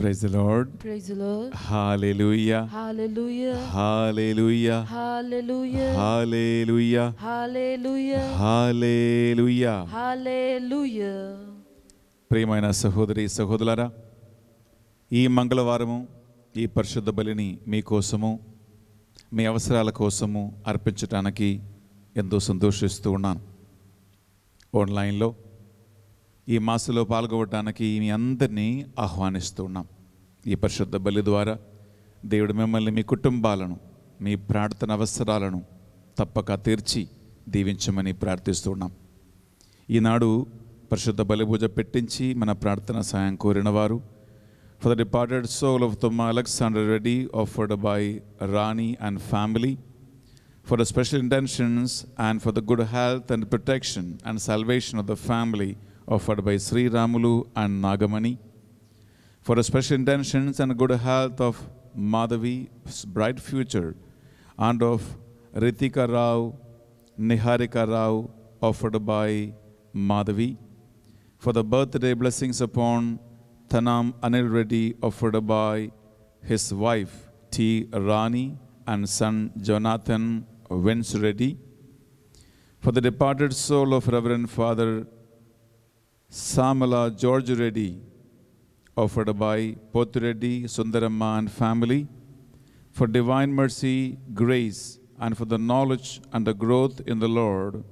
Praise Lord praise Lord hallelujah hallelujah hallelujah hallelujah hallelujah hallelujah hallelujah hallelujah ప్రియమైన సహోదరి సహోదరులారా ఈ మంగళవారము ఈ పరిశుద్ధ బలిని మీకోసము మీ అవసరాల కోసము అర్పించడానికి ఎంతో సంతోషిస్తూ ఉన్నాను ఆన్లైన్లో ఈ మాసలో పాల్గొవటానికి మీ అందరినీ ఆహ్వానిస్తున్నాం ఈ పరిశుద్ధ బలి ద్వారా దేవుడు మిమ్మల్ని మీ కుటుంబాలను మీ ప్రార్థన అవసరాలను తప్పక తీర్చి దీవించమని ప్రార్థిస్తున్నాం ఈనాడు పరిశుద్ధ బలిపూజ పెట్టించి మన ప్రార్థన సాయం కోరిన వారు for the departed soul of Thumma Alexander Reddy offered by Rani and family for the special intentions and for the good health and protection and salvation of the family offered by Sri Ramulu and Nagamani. For the special intentions and good health of Madhavi's bright future and of Ritika Rao, Niharika Rao, offered by Madhavi. For the birthday blessings upon Thanam Anil Reddy, offered by his wife T. Rani and son Jonathan Vince Reddy. For the departed soul of Reverend Father Samala George Reddy, offered by Potu Reddy, Sundaramma and family, for divine mercy, grace, and for the knowledge and the growth in the Lord,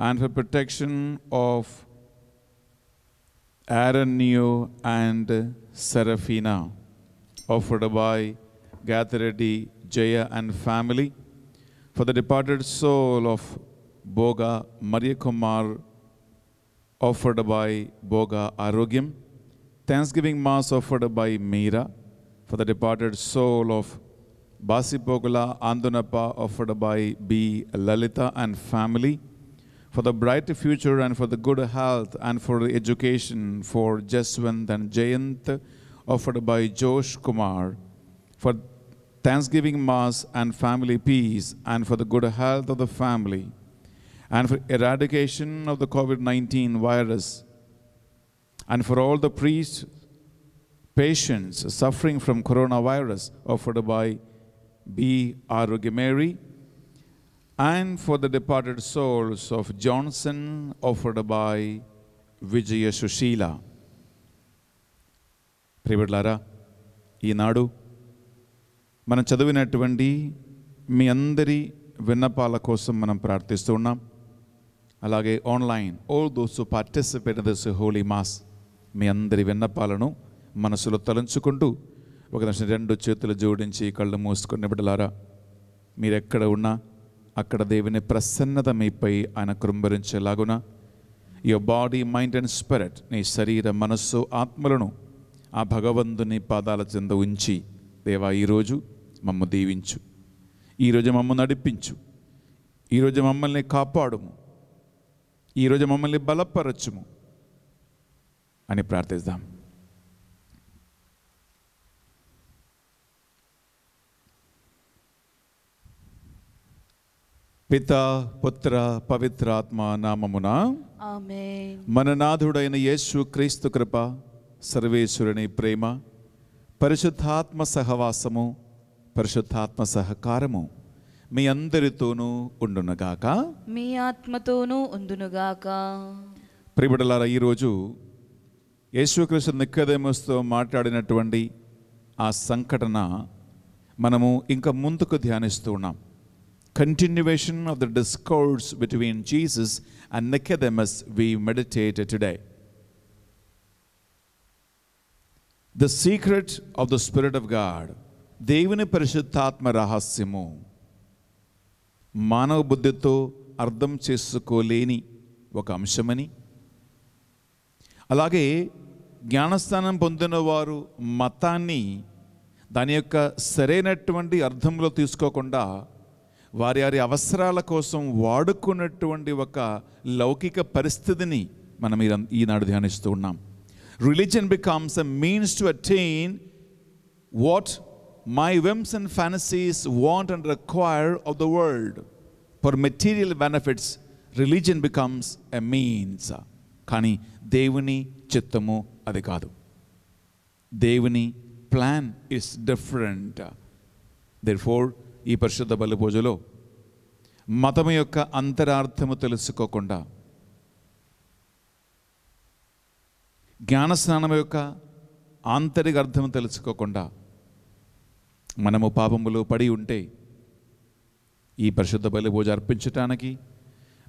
and for protection of Aaron Neo and Serafina, offered by Gatharedi, Jaya and family, for the departed soul of Boga Mariakumar offered by Boga Arogyam, Thanksgiving Mass offered by Meera for the departed soul of Basipogala Andunapa offered by B. Lalita and family for the bright future and for the good health and for the education for Jeswant and Jayant offered by Josh Kumar for Thanksgiving Mass and family peace and for the good health of the family and for eradication of the COVID 19 virus, and for all the priests, patients suffering from coronavirus offered by B. Arugimeri, and for the departed souls of Johnson offered by Vijaya Sushila. ప్రియబడ్లారా ఈనాడు మనం చదివినటువంటి మీ అందరి విన్నపాల కోసం మనం ప్రార్థిస్తూ అలాగే online all those to participate in this holy mass మీ అందరి విన్నపాలను మనసులో తలంచుకుంటూ ఒక నిమిషం రెండు చేతులు జోడించి కళ్ళు మూసుకుని బిడ్డలారా మీరెక్కడ ఉన్నా అక్కడ దేవుని ప్రసన్నత మీపై ఆయన కృంభరించేలాగున your body mind and spirit నీ శరీర మనస్సు ఆత్మలను ఆ భగవంతుని పాదాల చెంద ఉంచి దేవా ఈరోజు మమ్మ దీవించు ఈరోజు మమ్మ నడిపించు ఈరోజు మమ్మల్ని కాపాడుము ఈరోజు మమ్మల్ని బలపరచుము అని ప్రార్థిద్దాం పిత పుత్ర పవిత్ర ఆత్మ నామమున మన నాథుడైన యేసు క్రీస్తు కృప సర్వేశ్వరుని ప్రేమ పరిశుద్ధాత్మ సహవాసము పరిశుద్ధాత్మ సహకారము మీ అందరితోనూ ఉండునుగాక మీ ఆత్మతోనూ ఉండునుగాక ప్రిబిడలారా ఈరోజు యేసుక్రీస్తు నిక్కదేమస్తో మాట్లాడినటువంటి ఆ సంఘటన మనము ఇంకా ముందుకు ధ్యానిస్తూ ఉన్నాం continuation of the discourse between Jesus and Nicodemus we meditate today the secret of the spirit of God దేవుని పరిశుద్ధాత్మ రహస్యము మానవ బుద్ధితో అర్థం చేసుకోలేని ఒక అంశమని అలాగే జ్ఞానస్థానం పొందిన వారు మతాన్ని దాని యొక్క సరైనటువంటి అర్థంలో తీసుకోకుండా వారి వారి అవసరాల కోసం వాడుకున్నటువంటి ఒక లౌకిక పరిస్థితిని మనం ఈనాడు ధ్యానిస్తూ ఉన్నాం religion becomes a means to attain what my whims and fantasies, want and require of the world. For material benefits, religion becomes a means. కానీ దేవుని చిత్తము అది కాదు దేవుని plan is different therefore ఈ పరిశుద్ధ బలిపూజలో మతం యొక్క అంతరార్థము తెలుసుకోకుండా జ్ఞానస్నానం యొక్క ఆంతరిక అర్థం తెలుసుకోకుండా మనము పాపములో పడి ఉంటే ఈ పరిశుద్ధ బలి పూజ అర్పించటానికి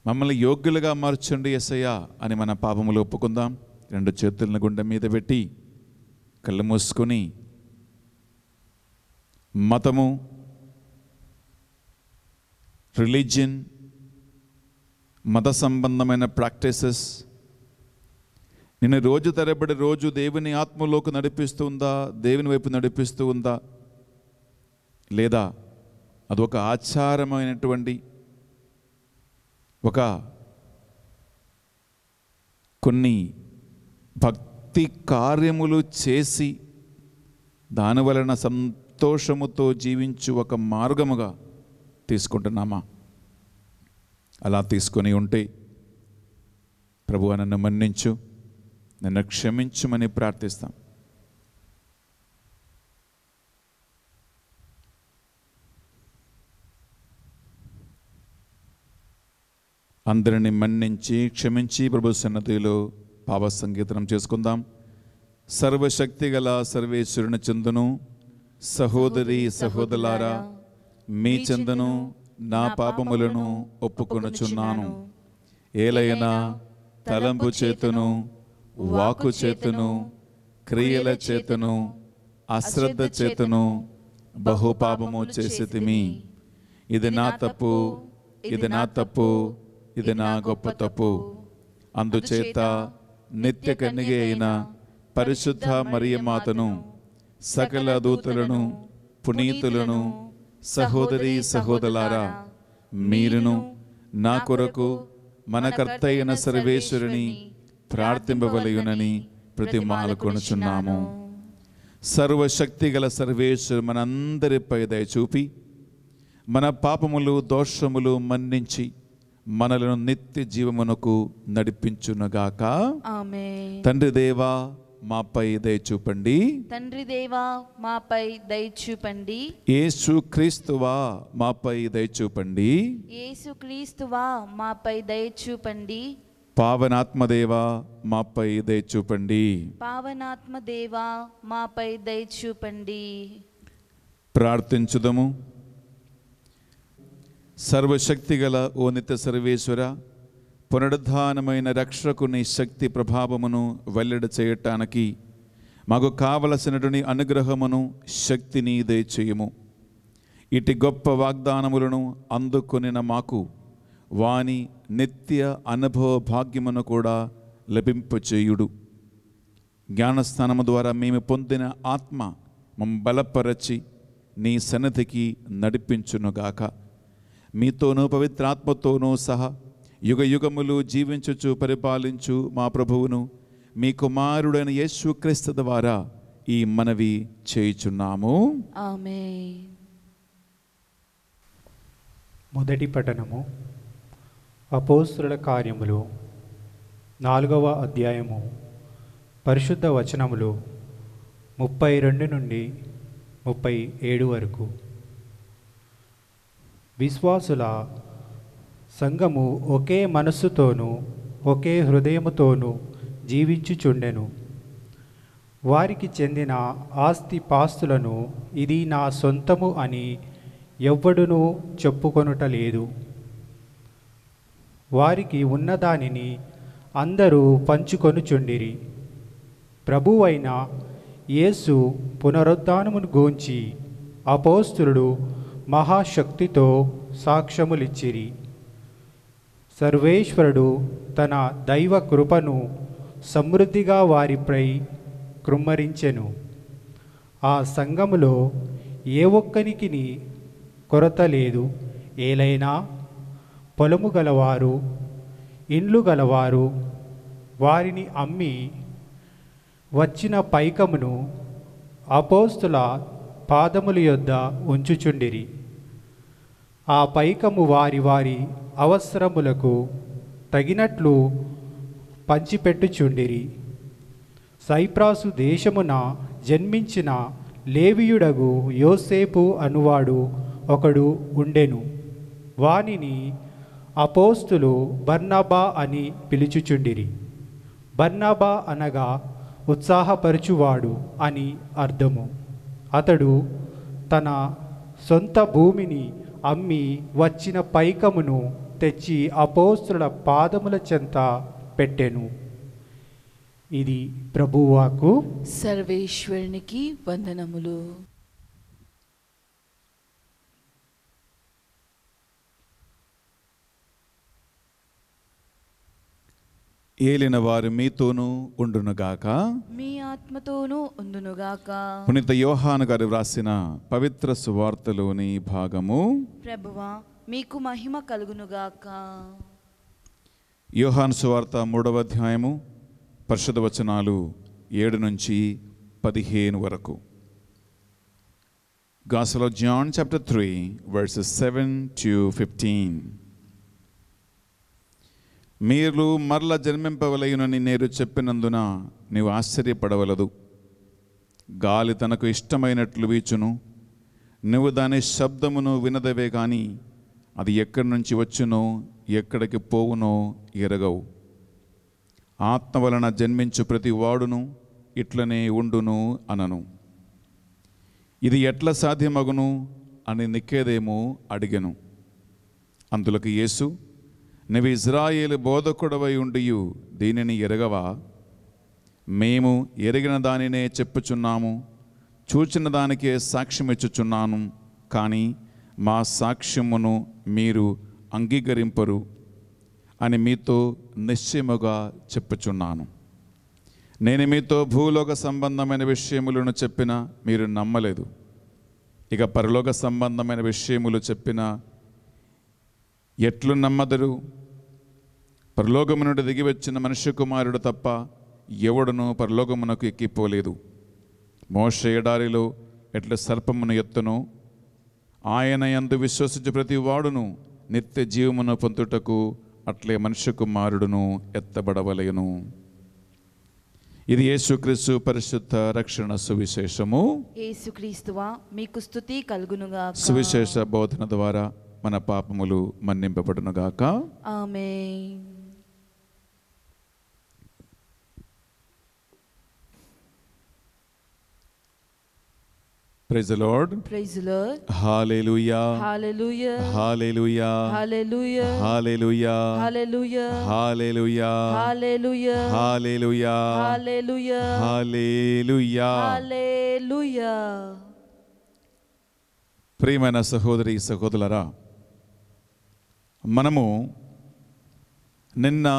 మమ్మల్ని యోగ్యులుగా మార్చండి ఎస్సయ్యా అని మన పాపములు ఒప్పుకుందాం రెండు చేతులను గుండె మీద పెట్టి కళ్ళు మూసుకొని మతము రిలీజియన్ మత సంబంధమైన ప్రాక్టీసెస్ నిన్ను రోజు తరబడి రోజు దేవుని ఆత్మలోకి నడిపిస్తుందా దేవుని వైపు నడిపిస్తూ ఉందా లేదా అది ఒక ఆచారమైనటువంటి ఒక కొన్ని భక్తి కార్యములు చేసి దానివలన సంతోషముతో జీవించు ఒక మార్గముగా తీసుకుంటున్నామా అలా తీసుకొని ఉంటే ప్రభు నన్ను మన్నించు నన్ను క్షమించుమని ప్రార్థిస్తాం అందరిని మన్నించి క్షమించి ప్రభు సన్నతిలో పాప సంకీర్తనం చేసుకుందాం సర్వశక్తి గల సర్వేశ్వరుని చెందును సహోదరి సహోదరులారా మీ చెందును నా పాపములను ఒప్పుకొనుచున్నాను ఏలైనా తలంపు చేతును వాకు చేతును క్రియల చేతును అశ్రద్ధ చేతును బహుపాపము చేసి ఇది నా తప్పు ఇది నా తప్పు ఇది నా గొప్ప తప్పు అందుచేత నిత్య కన్యగ అయిన పరిశుద్ధ మరియమాతను సకల దూతలను పునీతులను సహోదరి సహోదరులారా మీరును నా కొరకు మన అయిన సర్వేశ్వరుని ప్రార్థింపవలయునని ప్రతి మాలకొనుచున్నాము సర్వశక్తి గల సర్వేశ్వరు మనందరిపై దయ చూపి మన పాపములు దోషములు మన్నించి మనలను నిత్య జీవమునకు నడిపించునగాక తండ్రి దేవా మాపై దయ చూపండి తండ్రి దేవా మాపై దయ చూపండి యేసు క్రీస్తువా మాపై దయ చూపండి యేసు క్రీస్తువా మాపై దయ చూపండి పావనాత్మదేవా మాపై దయ చూపండి పావనాత్మ దేవా మాపై దయ చూపండి ప్రార్థించుదము సర్వశక్తి గల ఓ నిత్య సర్వేశ్వర పునరుద్ధానమైన రక్షకుని శక్తి ప్రభావమును వెల్లడి చేయటానికి మాకు కావలసినటువంటి అనుగ్రహమును శక్తిని దయచేయము ఇటు గొప్ప వాగ్దానములను అందుకొనిన మాకు వాని నిత్య అనుభవ భాగ్యమును కూడా లభింపచేయుడు జ్ఞానస్థానము ద్వారా మేము పొందిన ఆత్మ మమ్మ బలపరచి నీ సన్నిధికి నడిపించునుగాక గాక మీతోనూ పవిత్రాత్మతోనూ సహా యుగ యుగములు జీవించుచు పరిపాలించు మా ప్రభువును మీ కుమారుడైన యేసుక్రీస్తు ద్వారా ఈ మనవి చేయుచున్నాము మొదటి పఠనము అపోస్తుల కార్యములు నాలుగవ అధ్యాయము పరిశుద్ధ వచనములు ముప్పై రెండు నుండి ముప్పై ఏడు వరకు విశ్వాసుల సంఘము ఒకే మనస్సుతోనూ ఒకే హృదయముతోనూ జీవించుచుండెను వారికి చెందిన ఆస్తి పాస్తులను ఇది నా సొంతము అని ఎవ్వడునూ లేదు వారికి ఉన్నదానిని అందరూ పంచుకొనుచుండిరి ప్రభువైన యేసు పునరుద్ధానమును గూంచి అపోస్తుడు మహాశక్తితో సాక్ష్యములిచ్చిరి సర్వేశ్వరుడు తన దైవ కృపను సమృద్ధిగా వారిపై కృమ్మరించెను ఆ సంఘములో ఏ ఒక్కనికి కొరత లేదు ఏలైనా పొలము గలవారు ఇండ్లు గలవారు వారిని అమ్మి వచ్చిన పైకమును అపోస్తుల పాదముల యొద్ద ఉంచుచుండిరి ఆ పైకము వారి వారి అవసరములకు తగినట్లు పంచిపెట్టుచుండిరి సైప్రాసు దేశమున జన్మించిన లేవియుడగు యోసేపు అనువాడు ఒకడు ఉండెను వానిని అపోస్తులు బర్నాబా అని పిలుచుచుండిరి బర్నాబా అనగా ఉత్సాహపరచువాడు అని అర్థము అతడు తన సొంత భూమిని అమ్మి వచ్చిన పైకమును తెచ్చి అపోస్తుల పాదముల చెంత పెట్టెను ఇది ప్రభువాకు సర్వేశ్వరునికి వందనములు ఏలిన వారు మీతోనూ ఉండునుగాక మీ ఆత్మతోనూ ఉండునుగాక పునీత యోహాను గారు వ్రాసిన పవిత్ర సువార్తలోని భాగము ప్రభువా మీకు మహిమ కలుగునుగాక యోహాను సువార్త మూడవ అధ్యాయము పరిషద వచనాలు ఏడు నుంచి పదిహేను వరకు గాసలో John chapter three verses seven to fifteen మీరు మరల జన్మింపవలయునని నేను చెప్పినందున నీవు ఆశ్చర్యపడవలదు గాలి తనకు ఇష్టమైనట్లు వీచును నువ్వు దాని శబ్దమును వినదవే కానీ అది ఎక్కడి నుంచి వచ్చునో ఎక్కడికి పోవునో ఎరగవు ఆత్మ వలన జన్మించు ప్రతి వాడును ఇట్లనే ఉండును అనను ఇది ఎట్ల సాధ్యమగును అని నిక్కేదేమో అడిగను అందులోకి యేసు నువ్వు ఇజ్రాయేలు బోధకుడవై ఉండియు దీనిని ఎరగవా మేము ఎరిగిన దానినే చెప్పుచున్నాము చూచిన దానికే సాక్ష్యం ఇచ్చుచున్నాను కానీ మా సాక్ష్యమును మీరు అంగీకరింపరు అని మీతో నిశ్చయముగా చెప్పుచున్నాను నేను మీతో భూలోక సంబంధమైన విషయములను చెప్పినా మీరు నమ్మలేదు ఇక పరలోక సంబంధమైన విషయములు చెప్పినా ఎట్లు నమ్మదరు పరలోకము నుండి దిగి వచ్చిన మనుష్య కుమారుడు తప్ప ఎవడును పరలోకమునకు ఎక్కిపోలేదు మోష ఎడారిలో ఎట్ల సర్పమును ఎత్తును ఆయన ఎందు విశ్వసించు ప్రతి వాడును నిత్య జీవమును పొందుటకు అట్లే మనుష్య కుమారుడును ఎత్తబడవలేను ఇది యేసుక్రీస్తు పరిశుద్ధ రక్షణ సువిశేషము యేసుక్రీస్తువా మీకు స్తుతి కలుగునుగా సువిశేష బోధన ద్వారా మన పాపములు మన్నింపబడును గాక amen praise the Lord praise the Lord hallelujah hallelujah hallelujah hallelujah hallelujah hallelujah hallelujah hallelujah hallelujah hallelujah hallelujah ప్రియమైన சகோదరీ சகோదలారా మనము నిన్న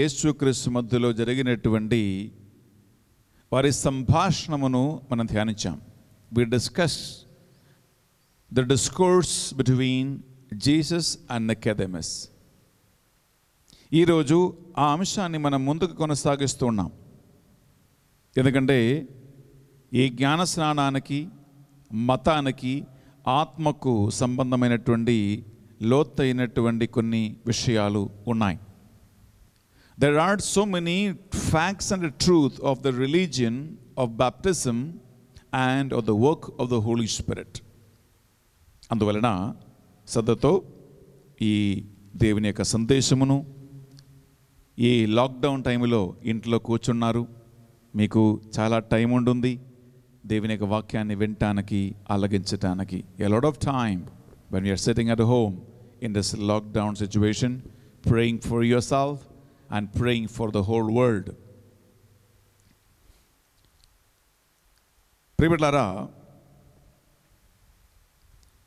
యేసు క్రీస్తు మధ్యలో జరిగినటువంటి వారి సంభాషణమును మనం ధ్యానించాం we discuss the discourse between Jesus and Nicodemus ఈరోజు ఆ అంశాన్ని మనం ముందుకు కొనసాగిస్తూ ఉన్నాం ఎందుకంటే ఈ జ్ఞాన స్నానానికి మతానికి ఆత్మకు సంబంధమైనటువంటి లోతైనటువంటి కొన్ని విషయాలు ఉన్నాయి there are so many facts and truth of the religion of baptism and of the work of the holy spirit అందువలన శ్రద్ధతో ఈ దేవుని యొక్క సందేశమును ఈ లాక్డౌన్ టైంలో ఇంట్లో కూర్చున్నారు మీకు చాలా టైం ఉంటుంది దేవుని యొక్క వాక్యాన్ని వినటానికి అలగించటానికి a lot of time when you're sitting at home in this lockdown situation, praying for yourself and praying for the whole world. Lara.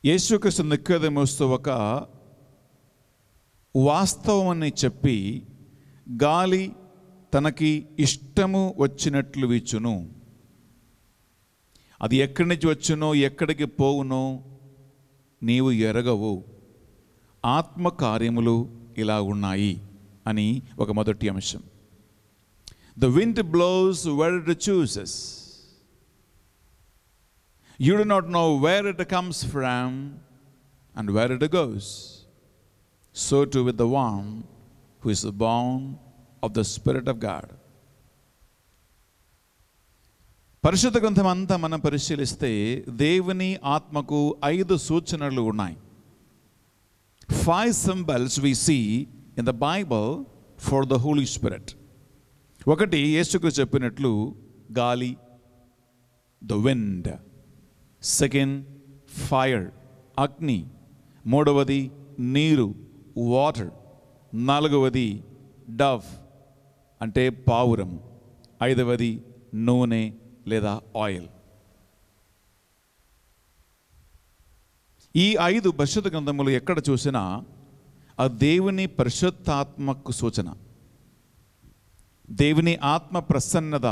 యేసు కృష్ణ నిక్కేది mostava ఒక వాస్తవం అని gali tanaki తనకి ఇష్టము వచ్చినట్లు Adi అది ఎక్కడి నుంచి వచ్చునో ఎక్కడికి పోవునో నీవు ఎరగవు ఆత్మకార్యములు ఇలా ఉన్నాయి అని ఒక మొదటి అంశం the wind blows where it chooses you do not know where it comes from and where it goes so too with the one who is born of the spirit of God పరిశుద్ధ గ్రంథం అంతా మనం పరిశీలిస్తే దేవుని ఆత్మకు ఐదు సూచనలు ఉన్నాయి five symbols we see in the Bible for the Holy Spirit. ఒకటి యేసుకు చెప్పినట్లు గాలి ద విండ్ సెకండ్ ఫైర్ అగ్ని మూడవది నీరు వాటర్ నాలుగవది డవ్ అంటే పావురం ఐదవది నూనె లేదా ఆయిల్ ఈ ఐదు పరిశుద్ధ గ్రంథములు ఎక్కడ చూసినా ఆ దేవుని పరిశుద్ధాత్మకు సూచన దేవుని ఆత్మ ప్రసన్నత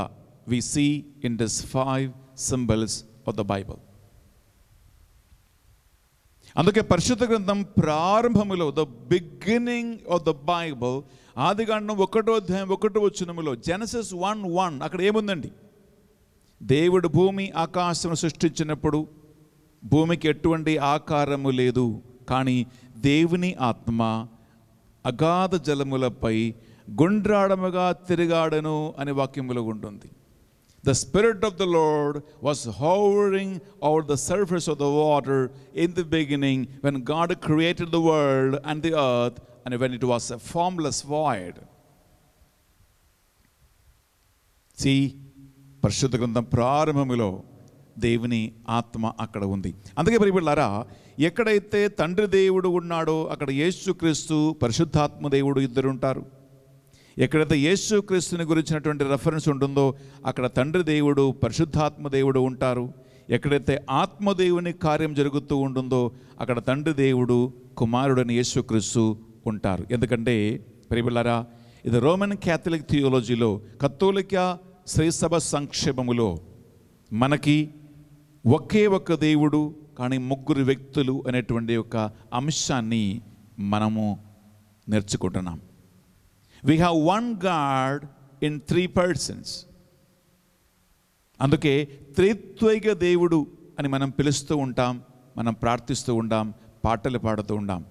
we see in this five symbols of the Bible అందుకే పరిశుద్ధ గ్రంథం ప్రారంభములో the beginning of the Bible ఆదిగాండం ఒకటో అధ్యాయం ఒకటో వచ్చినములో జెనసిస్ వన్ వన్ అక్కడ ఏముందండి దేవుడు భూమి ఆకాశం సృష్టించినప్పుడు భూమికి ఎటువంటి ఆకారము లేదు కానీ దేవుని ఆత్మ అగాధ జలములపై గుండ్రాడముగా తిరిగాడను అనే వాక్యములో ఉంటుంది the spirit of the lord was hovering over the surface of the water in the beginning when God created the world and the earth and when it was a formless void సి పరిశుద్ధ గ్రంథం ప్రారంభములో దేవుని ఆత్మ అక్కడ ఉంది అందుకే మరి వీళ్ళారా ఎక్కడైతే తండ్రి దేవుడు ఉన్నాడో అక్కడ యేసుక్రీస్తు పరిశుద్ధాత్మ దేవుడు ఇద్దరు ఉంటారు ఎక్కడైతే యేసుక్రీస్తుని గురించినటువంటి రెఫరెన్స్ ఉంటుందో అక్కడ తండ్రి దేవుడు పరిశుద్ధాత్మ దేవుడు ఉంటారు ఎక్కడైతే ఆత్మదేవుని కార్యం జరుగుతూ ఉంటుందో అక్కడ తండ్రి దేవుడు కుమారుడని యేసుక్రీస్తు ఉంటారు ఎందుకంటే పెరిపిల్లారా ఇది రోమన్ క్యాథలిక్ థియోలజీలో కత్తోలిక శ్రీసభ సంక్షేమములో మనకి ఒకే ఒక్క దేవుడు కానీ ముగ్గురు వ్యక్తులు అనేటువంటి ఒక అంశాన్ని మనము నేర్చుకుంటున్నాం we have one God in three persons అందుకే త్రిత్వైక దేవుడు అని మనం పిలుస్తూ ఉంటాం మనం ప్రార్థిస్తూ ఉంటాం పాటలు పాడుతూ ఉంటాం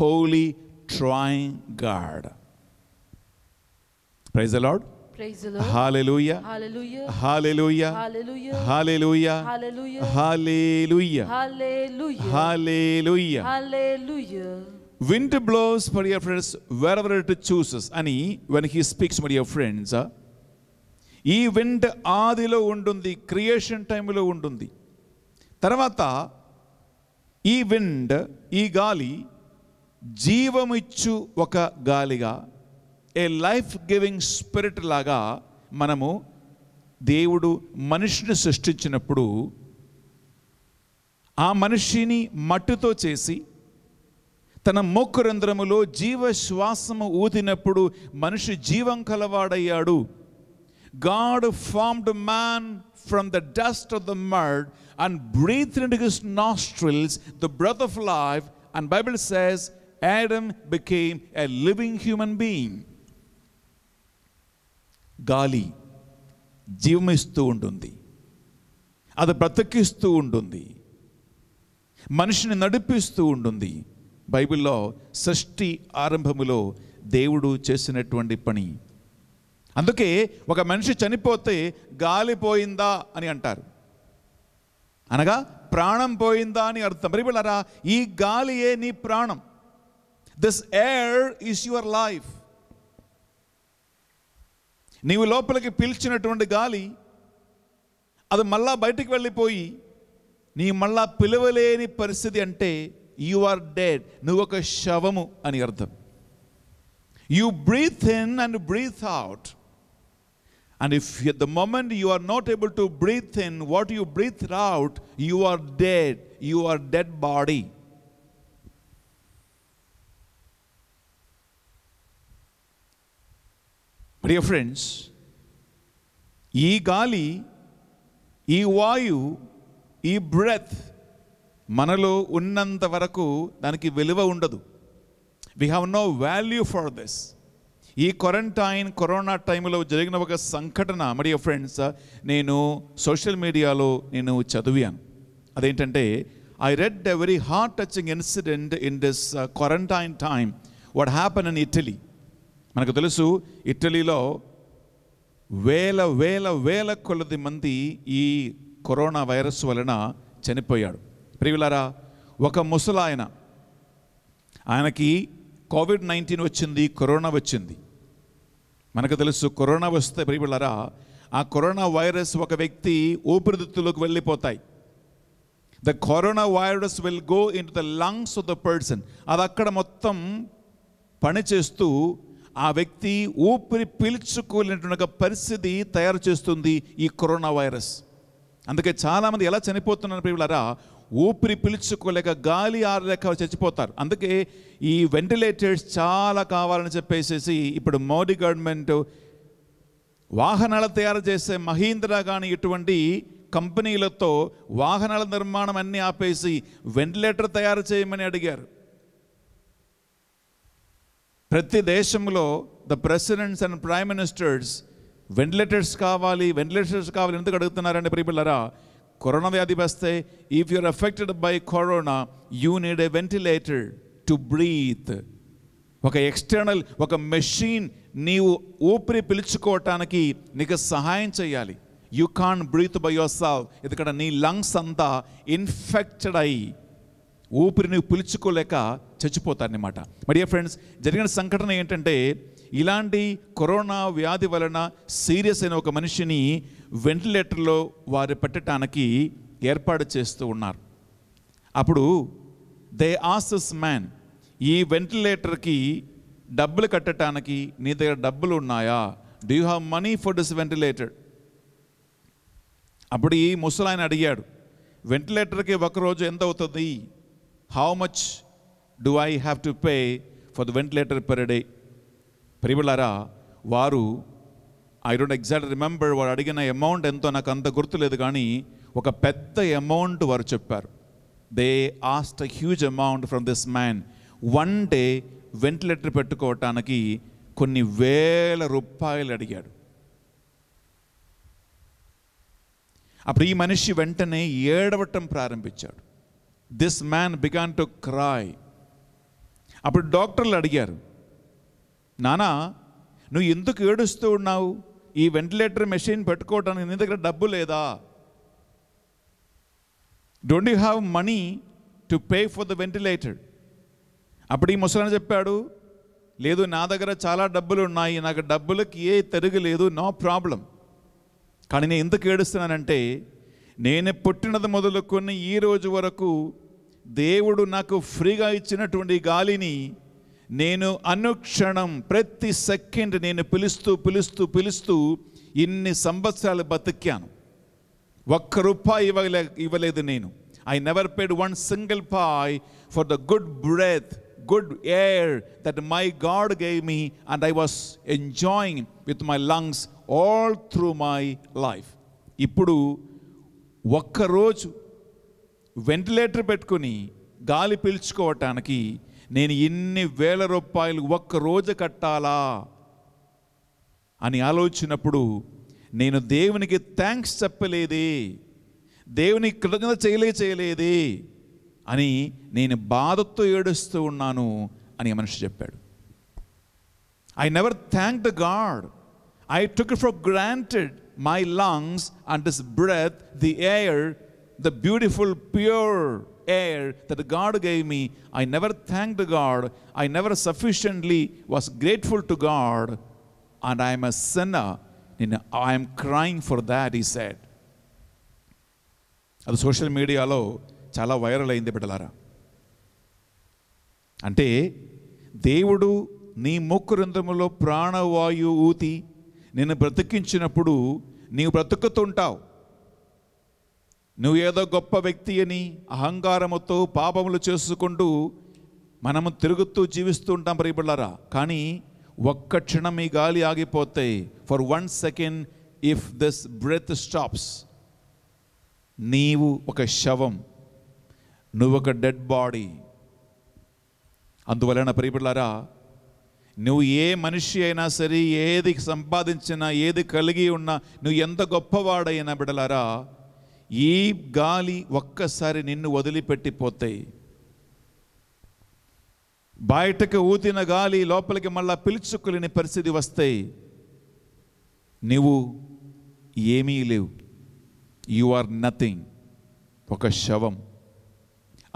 holy triune God praise the lord wind blows for your friends where ever it chooses అని when he speaks for your friends ఈ విండ్ ఆదిలో ఉంటుంది క్రియేషన్ టైంలో ఉంటుంది తర్వాత ఈ విండ్ ఈ గాలి జీవమిచ్చు ఒక గాలిగా ఏ లైఫ్ గివింగ్ స్పిరిట్ లాగా మనము దేవుడు మనిషిని సృష్టించినప్పుడు ఆ మనిషిని మట్టితో చేసి తన మూకురంధ్రములో జీవశ్వాసము ఊదినప్పుడు మనిషి జీవం కలవాడయ్యాడు God formed man from the dust of the mud and breathe in his nostrils the breath of life and Bible says Adam became a living human being గాలి జీవమిస్తూ ఉంటుంది అది బ్రతికిస్తూ ఉంటుంది మనిషిని నడిపిస్తూ ఉంటుంది బైబిల్లో సృష్టి ఆరంభములో దేవుడు చేసినటువంటి పని అందుకే ఒక మనిషి చనిపోతే గాలి పోయిందా అని అంటారు అనగా ప్రాణం పోయిందా అని అర్థం అరా ఈ గాలియే నీ ప్రాణం this air is your life నీవు లోపలికి పీల్చినటువంటి గాలి అది మళ్ళా బయటికి వెళ్ళిపోయి నీ మళ్ళా పిలవలేని పరిస్థితి అంటే యు ఆర్ డెడ్ నువ్వు ఒక శవము అని అర్థం you breathe in and breathe out and if the moment you are not able to breathe in what you breathe out you are dead you are dead body ప్రియ friends ఈ గాలి ఈ వాయు ఈ బ్రెత్ మనలో ఉన్నంత వరకు దానికి విలువ ఉండదు we have no value for this ఈ క్వారంటైన్ కరోనా టైంలో జరిగిన ఒక సంఘటన మరి ఫ్రెండ్స్ నేను సోషల్ మీడియాలో నేను చదివాను అదేంటంటే I read a very heart touching incident in this quarantine time what happen in Italy మనకు తెలుసు ఇటలీలో వేల వేల వేల కొలది మంది ఈ కరోనా వైరస్ వలన చనిపోయాడు ప్రియులారా ఒక ముసలాయన ఆయనకి కోవిడ్ నైన్టీన్ వచ్చింది కరోనా వచ్చింది మనకు తెలుసు కరోనా వస్తే ప్రియులారా ఆ కరోనా వైరస్ ఒక వ్యక్తి ఊపిరితిత్తులకు వెళ్ళిపోతాయి the corona virus will go in the lungs of the person అది అక్కడ మొత్తం పనిచేస్తూ ఆ వ్యక్తి ఊపిరి పీల్చుకోలేనటువంటి పరిస్థితి తయారు చేస్తుంది ఈ కరోనా వైరస్ అందుకే చాలామంది ఎలా చనిపోతున్నారు పిల్లరా ఊపిరి పిలుచుకోలేక గాలి ఆరలేక చచ్చిపోతారు అందుకే ఈ వెంటిలేటర్స్ చాలా కావాలని చెప్పేసేసి ఇప్పుడు మోడీ గవర్నమెంట్ వాహనాలు తయారు చేసే మహీంద్రా కానీ ఇటువంటి కంపెనీలతో వాహనాల నిర్మాణం అన్నీ ఆపేసి వెంటిలేటర్ తయారు చేయమని అడిగారు ప్రతి దేశంలో the presidents and prime ministers ventilators కావాలి వెంటిలేటర్స్ కావాలి ఎందుకు అడుగుతున్నారండి ప్రియపిల్లరా కరోనా వ్యాధి వస్తే if you're affected by corona you need a ventilator to breathe ఒక ఎక్స్టర్నల్ ఒక మెషిన్ నీవు ఊపిరి పిలుచుకోవటానికి నీకు సహాయం చేయాలి you can breathe by yourself ఎందుకంటే నీ లంగ్స్ అంతా ఇన్ఫెక్టెడ్ అయ్యి ఊపిరి నువ్వు పిలుచుకోలేక చచ్చిపోతారనమాట మరి ఫ్రెండ్స్ జరిగిన సంఘటన ఏంటంటే ఇలాంటి కరోనా వ్యాధి వలన సీరియస్ అయిన ఒక మనిషిని వెంటిలేటర్లో వారు పెట్టడానికి ఏర్పాటు చేస్తూ ఉన్నారు అప్పుడు దే ఆసస్ మ్యాన్ ఈ వెంటిలేటర్కి డబ్బులు కట్టడానికి నీ దగ్గర డబ్బులు ఉన్నాయా do you have money for this ventilator అప్పుడు ఈ ముసలాయన అడిగాడు వెంటిలేటర్కి ఒకరోజు ఎంత అవుతుంది how much do I have to pay for the ventilator per day ప్రిబులారా వారు ఐ డోంట్ ఎగ్జాక్ట్ రిమెంబర్ వారు అడిగిన అమౌంట్ ఎంతో నాకు అంత గుర్తులేదు కానీ ఒక పెద్ద అమౌంట్ వారు చెప్పారు they asked a huge amount from this man one day ventilator పెట్టుకోవటానికి కొన్ని వేల రూపాయలు అడిగాడు అప్పుడు ఈ మనిషి వెంటనే ఏడవటం ప్రారంభించాడు this man began to cry అప్పుడు డాక్టర్లు అడిగారు నానా నువ్వు ఎందుకు ఏడుస్తూ ఉన్నావు ఈ వెంటిలేటర్ మెషిన్ పెట్టుకోవడానికి నీ దగ్గర డబ్బు లేదా don't you have money to pay for the ventilator అప్పుడు ఈ ముసలని చెప్పాడు లేదు నా దగ్గర చాలా డబ్బులు ఉన్నాయి నాకు డబ్బులకి ఏ తెరుగు లేదు నో ప్రాబ్లం కానీ నేను ఎందుకు ఏడుస్తున్నానంటే నేను పుట్టినది మొదలుకొని ఈ రోజు వరకు దేవుడు నాకు ఫ్రీగా ఇచ్చినటువంటి గాలిని నేను అనుక్షణం ప్రతి సెకండ్ నేను పిలుస్తూ పిలుస్తూ పిలుస్తూ ఇన్ని సంవత్సరాలు బతికాను ఒక్క రూపాయి ఇవ్వలే ఇవ్వలేదు నేను I never paid one single pie for the good breath good air that my God gave me and I was enjoying with my lungs all through my life ఇప్పుడు ఒక్కరోజు వెంటిలేటర్ పెట్టుకుని గాలి పీల్చుకోవటానికి నేను ఇన్ని వేల రూపాయలు ఒక్క రోజు కట్టాలా అని ఆలోచినప్పుడు నేను దేవునికి థ్యాంక్స్ చెప్పలేదే దేవుని కృతజ్ఞత చేయలే చేయలేదే అని నేను బాధతో ఏడుస్తూ ఉన్నాను అని మనిషి చెప్పాడు I never thank the God I took for granted my lungs and this breath the air the beautiful pure air that God gave me I never thank the God I never sufficiently was grateful to God and I'm a సన్న నేను I'm crying for that he said అది social మీడియాలో చాలా viral అయింది బిడ్డలారా అంటే దేవుడు నీ మొక్కు ముక్కురంధ్రములో ప్రాణవాయు ఊతి నిన్ను బ్రతికించినప్పుడు నీవు బ్రతుకుతుంటావు నువ్వు ఏదో గొప్ప వ్యక్తి అని అహంకారముతో పాపములు చేసుకుంటూ మనము తిరుగుతూ జీవిస్తూ ఉంటాం ప్రియబిళ్ళారా కానీ ఒక్క క్షణం ఈ గాలి ఆగిపోతాయి for one second if this breath stops నీవు ఒక శవం నువ్వు ఒక డెడ్ బాడీ అందువలన ప్రియబిళ్ళారా నువ్వు ఏ మనిషి అయినా సరే ఏది సంపాదించినా ఏది కలిగి ఉన్నా నువ్వు ఎంత గొప్పవాడైనా బిడలారా ఈ గాలి ఒక్కసారి నిన్ను వదిలిపెట్టిపోతాయి బయటకు ఊతిన గాలి లోపలికి మళ్ళా పిలుచుకులేని పరిస్థితి వస్తాయి నువ్వు ఏమీ లేవు యు ఆర్ నథింగ్ ఒక శవం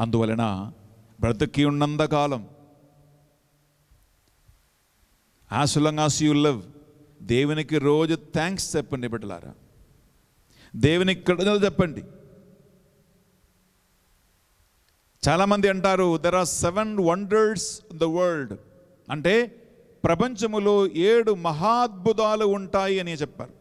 అందువలన బ్రతికి ఉన్నంతకాలం సీ యు లవ్ దేవునికి రోజు థ్యాంక్స్ చెప్పండి బిడ్డలారా దేవుని ఇక్కడ చెప్పండి చాలామంది అంటారు there are seven wonders the world అంటే ప్రపంచములో ఏడు మహాద్భుతాలు ఉంటాయి అని చెప్పారు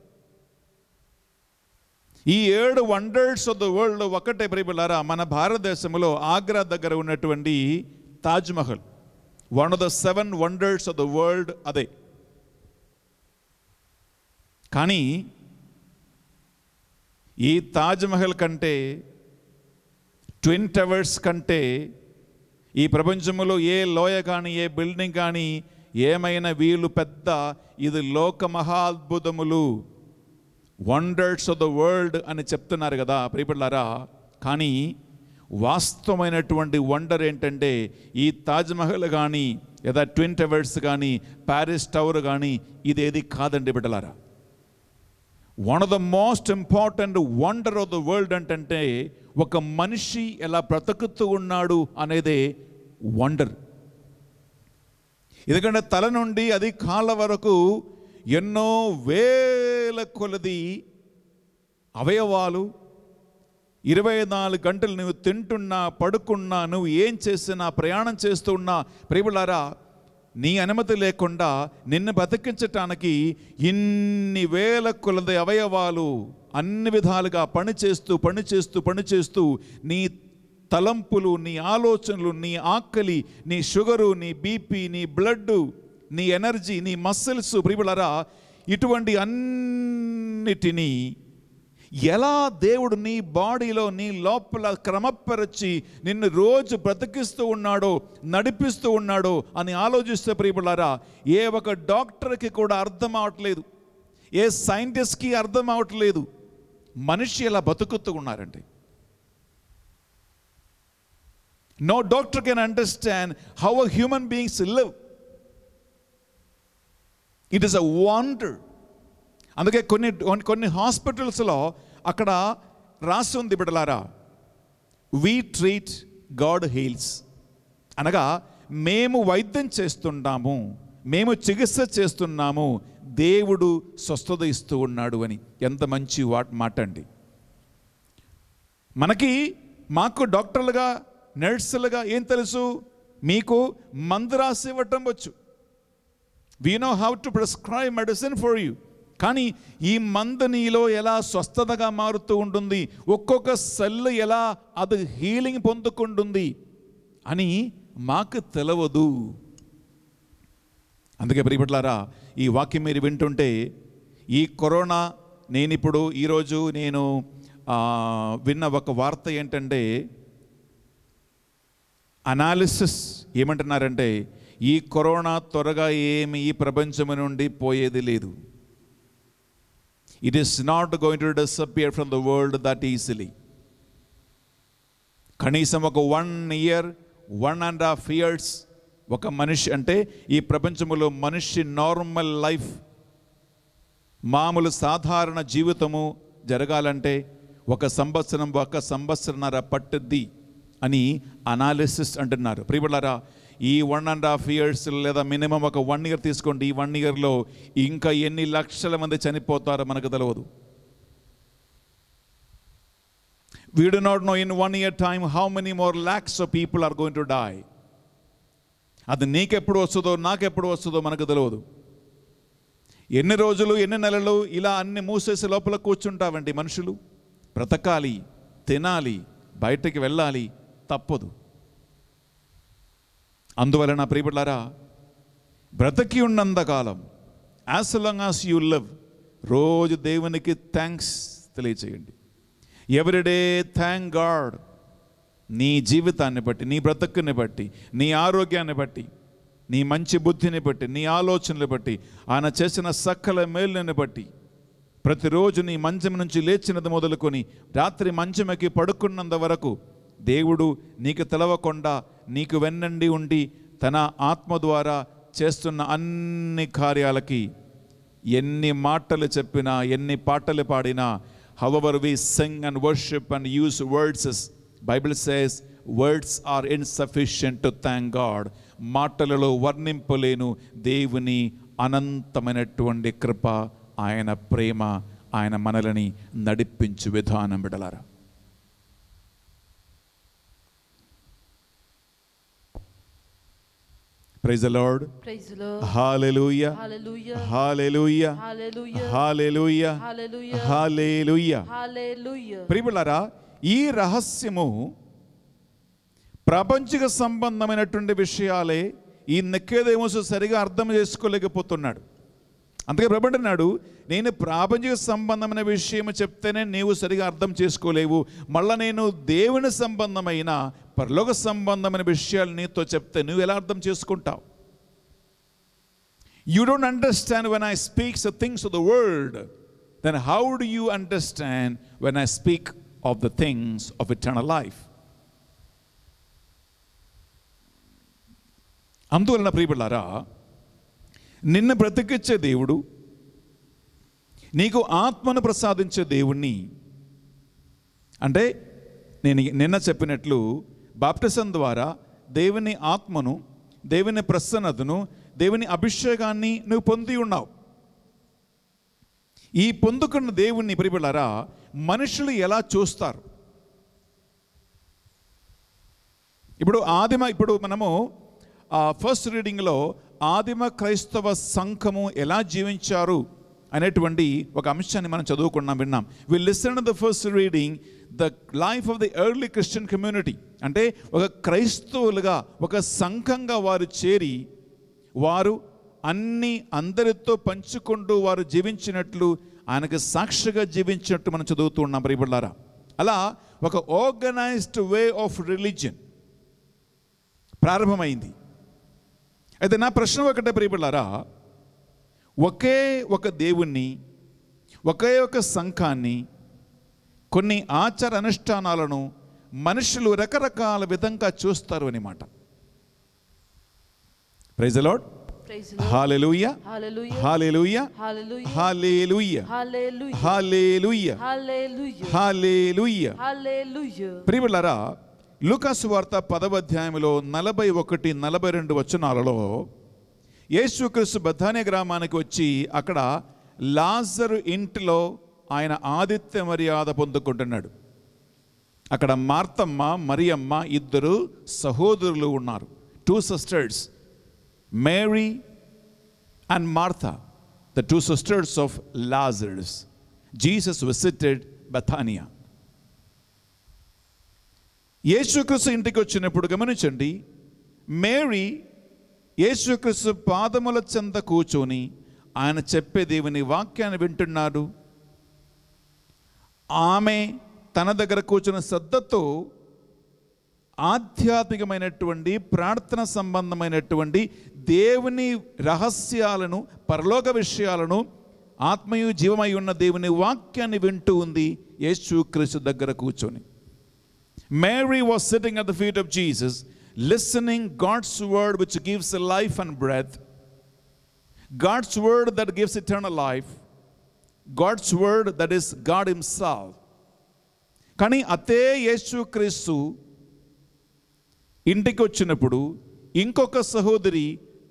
ఈ ఏడు వండర్స్ ఆఫ్ ద వరల్డ్ ఒకటే ప్రియులారా మన భారతదేశంలో ఆగ్రా దగ్గర ఉన్నటువంటి Taj Mahal one of the seven wonders of the world అదే కానీ ఈ తాజ్మహల్ కంటే ట్విన్ టవర్స్ కంటే ఈ ప్రపంచంలో ఏ లోయ కానీ ఏ బిల్డింగ్ కానీ ఏమైనా వీళ్ళు పెద్ద ఇది లోక మహాద్భుతములు వండర్స్ ఆఫ్ ద వరల్డ్ అని చెప్తున్నారు కదా ప్రియపడ్డారా కానీ వాస్తవమైనటువంటి వండర్ ఏంటంటే ఈ తాజ్మహల్ కానీ లేదా ట్విన్ టవర్స్ కానీ ప్యారిస్ టవర్ కానీ ఇదేది కాదండి బిడ్డలారా one of the most important wonder of the world అంటే ఒక మనిషి ఎలా బ్రతుకుతూ ఉన్నాడు అనేదే వండర్ ఎందుకంటే తల నుండి అది కాళ్ళ వరకు ఎన్నో వేల కొలది అవయవాలు ఇరవై నాలుగు గంటలు నువ్వు తింటున్నా పడుకున్నా నువ్వు ఏం చేస్తున్నా ప్రయాణం చేస్తున్నా ప్రేమలారా నీ అనుమతి లేకుండా నిన్ను బతికించటానికి ఇన్ని వేల కులది అవయవాలు అన్ని విధాలుగా పనిచేస్తూ పనిచేస్తూ పనిచేస్తూ నీ తలంపులు నీ ఆలోచనలు నీ ఆకలి నీ షుగరు నీ బీపీ నీ బ్లడ్ నీ ఎనర్జీ నీ మసిల్స్ ప్రిబులరా ఇటువంటి అన్నిటినీ ఎలా దేవుడు నీ బాడీలో నీ లోపల క్రమపరచి నిన్ను రోజు బ్రతికిస్తూ ఉన్నాడో నడిపిస్తూ ఉన్నాడో అని ఆలోచిస్తే ప్రియపడారా ఏ ఒక డాక్టర్కి కూడా అర్థం అవట్లేదు ఏ సైంటిస్ట్కి అర్థం అవట్లేదు మనిషి ఎలా బతుకుతూ ఉన్నారండి no doctor can understand how a human beings live it is a wonder అందుకే కొన్ని కొన్ని హాస్పిటల్స్లో అక్కడ రాసి ఉంది బిడలారా వీ ట్రీట్ గాడ్ హీల్స్ అనగా మేము వైద్యం చేస్తున్నాము మేము చికిత్స చేస్తున్నాము దేవుడు స్వస్థత ఇస్తూ ఉన్నాడు అని ఎంత మంచి వాట్ మాట అండి మనకి మాకు డాక్టర్లుగా నర్సులుగా ఏం తెలుసు మీకు మందు రాసి ఇవ్వటం వచ్చు we know how to prescribe medicine for you కానీ ఈ మంద నీలో ఎలా స్వస్థతగా మారుతూ ఉంటుంది ఒక్కొక్క సెల్ ఎలా అది హీలింగ్ పొందుకుంటుంది అని మాకు తెలవదు అందుకే ప్రియపట్లారా ఈ వాక్యం మీరు వింటుంటే ఈ కరోనా నేను ఇప్పుడు ఈరోజు నేను విన్న ఒక వార్త ఏంటంటే అనాలిసిస్ ఏమంటున్నారంటే ఈ కరోనా త్వరగా ఏమి ఈ ప్రపంచం నుండి పోయేది లేదు it is not going to disappear from the world that easily. కనీసం ఒక one year one and half years ఒక మనిషి అంటే ఈ ప్రపంచంలో మనిషి నార్మల్ లైఫ్ మామూలు సాధారణ జీవితము జరగాలంటే ఒక సంవత్సరం ఒక నర పట్టుద్ది అని అనాలిసిస్ అంటున్నారు ప్రియులారా ఈ వన్ అండ్ హాఫ్ ఇయర్స్ లేదా మినిమం ఒక వన్ ఇయర్ తీసుకోండి ఈ వన్ ఇయర్లో ఇంకా ఎన్ని లక్షల మంది చనిపోతారో మనకు తెలియదు we do not know in one year time how many more lakhs of people are going to die అది నీకెప్పుడు వస్తుందో నాకెప్పుడు వస్తుందో మనకు తెలియదు ఎన్ని రోజులు ఎన్ని నెలలు ఇలా అన్ని మూసేసి లోపల కూర్చుంటావండి మనుషులు బ్రతకాలి తినాలి బయటకి వెళ్ళాలి తప్పదు అందువల్ల నా ప్రియపడ్లారా బ్రతకి ఉన్నంతకాలం as long as you live రోజు దేవునికి థ్యాంక్స్ తెలియచేయండి ఎవ్రీడే థ్యాంక్ గాడ్ నీ జీవితాన్ని బట్టి నీ బ్రతుకుని బట్టి నీ ఆరోగ్యాన్ని బట్టి నీ మంచి బుద్ధిని బట్టి నీ ఆలోచనలు బట్టి ఆయన చేసిన సక్కల మేలుని బట్టి ప్రతిరోజు నీ మంచం నుంచి లేచినది మొదలుకొని రాత్రి మంచమకి పడుకున్నంత వరకు దేవుడు నీకు తెలవకుండా నీకు వెన్నండి ఉండి తన ఆత్మ ద్వారా చేస్తున్న అన్ని కార్యాలకి ఎన్ని మాటలు చెప్పినా ఎన్ని పాటలు పాడినా however we sing and worship and use words Bible says words are insufficient to thank God మాటలలో వర్ణింపలేను దేవుని అనంతమైనటువంటి కృప ఆయన ప్రేమ ఆయన మనలని నడిపించు విధానం విడలారా praise lord hallelujah hallelujah hallelujah hallelujah ప్రియులారా ఈ రహస్యము ప్రపంచిక సంబంధమైనటువంటి విషయాలే ఈ నెక్కేదేమోసు సరిగా అర్థం చేసుకోలేకపోతున్నాడు అందుకే ప్రభుంటున్నాడు నేను ప్రాపంచిక సంబంధమైన విషయం చెప్తేనే నీవు సరిగా అర్థం చేసుకోలేవు మళ్ళీ నేను దేవుని సంబంధమైన పరలోక సంబంధమైన విషయాలు నీతో చెప్తే నువ్వు ఎలా అర్థం చేసుకుంటావు you don't understand when I speaks things of the world then how do you understand when I speak of the things of eternal life అందువలన ప్రియపడారా నిన్ను బ్రతికిచ్చే దేవుడు నీకు ఆత్మను ప్రసాదించే దేవుణ్ణి అంటే నేను నిన్న చెప్పినట్లు బాప్టిజం ద్వారా దేవుని ఆత్మను దేవుని ప్రసన్నతను దేవుని అభిషేకాన్ని నువ్వు పొంది ఉన్నావు ఈ పొందుకున్న దేవుణ్ణి పరిబిళ్ళారా మనుషులు ఎలా చూస్తారు ఇప్పుడు ఆదిమ ఇప్పుడు మనము ఫస్ట్ రీడింగ్లో ఆదిమ క్రైస్తవ సంఘము ఎలా జీవించారు అనేటువంటి ఒక అంశాన్ని మనం చదువుకున్నాం విన్నాం we listen the first reading the life of the early Christian community అంటే ఒక క్రైస్తవులుగా ఒక సంఘంగా వారు చేరి వారు అన్ని అందరితో పంచుకుంటూ వారు జీవించినట్లు ఆయనకు సాక్షిగా జీవించినట్టు మనం చదువుతూ ఉన్నాం ప్రియబుళ్ళారా అలా ఒక ఆర్గనైజ్డ్ వే ఆఫ్ రిలీజియన్ ప్రారంభమైంది అయితే నా ప్రశ్న ఒకటే ప్రియబుళ్ళారా ఒకే ఒక దేవుణ్ణి ఒకే ఒక సంఘాన్ని కొన్ని ఆచార అనుష్ఠానాలను మనుషులు రకరకాల విధంగా చూస్తారు అనమాట ప్రైజ్ లాడ్ హాలెలూయ ప్రియులరా లుకాసు వార్త పదవ అధ్యాయంలో నలభై ఒకటి నలభై రెండు వచనాలలో యేసుక్రీస్తు బద్ధానే గ్రామానికి వచ్చి అక్కడ లాజరు ఇంటిలో ఆయన ఆదిత్య మర్యాద పొందుకుంటున్నాడు అక్కడ మార్తమ్మ మరియమ్మ ఇద్దరు సహోదరులు ఉన్నారు two sisters Mary and Martha the two sisters of Lazarus Jesus visited బథానియా యేసుక్రిసు ఇంటికి వచ్చినప్పుడు గమనించండి మేరీ యేసుక్రిసు పాదముల చెంత కూర్చొని ఆయన చెప్పే దేవుని వాక్యాన్ని వింటున్నాడు ఆమె తన దగ్గర కూర్చున్న శ్రద్ధతో ఆధ్యాత్మికమైనటువంటి ప్రార్థన సంబంధమైనటువంటి దేవుని రహస్యాలను పరలోక విషయాలను ఆత్మయు జీవమై ఉన్న దేవుని వాక్యాన్ని వింటూ ఉంది యేసుక్రీస్తు దగ్గర కూర్చొని Mary was sitting at the feet of Jesus listening God's word which gives life and breath God's word that gives eternal life God's word that is God himself కానీ అదే యేసుక్రీస్తు ఇంటికి వచ్చినప్పుడు ఇంకొక సహోదరి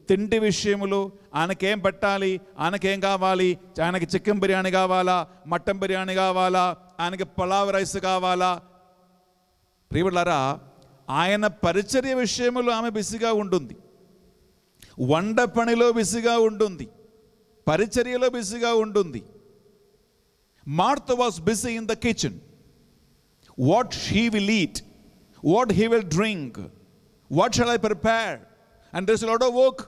తిండి విషయంలో ఆయనకేం పెట్టాలి ఆయనకేం కావాలి ఆయనకి చికెన్ బిర్యానీ కావాలా మటన్ బిర్యానీ కావాలా ఆయనకి పలావ్ రైస్ కావాలా ప్రియులారా ఆయన పరిచర్య విషయంలో ఆమె బిసిగా ఉంటుంది వండ పనిలో బిసిగా ఉంటుంది పరిచర్యలో బిజీగా ఉంటుంది Martha was busy in the kitchen what he will eat what he will drink what shall I prepare and this a of work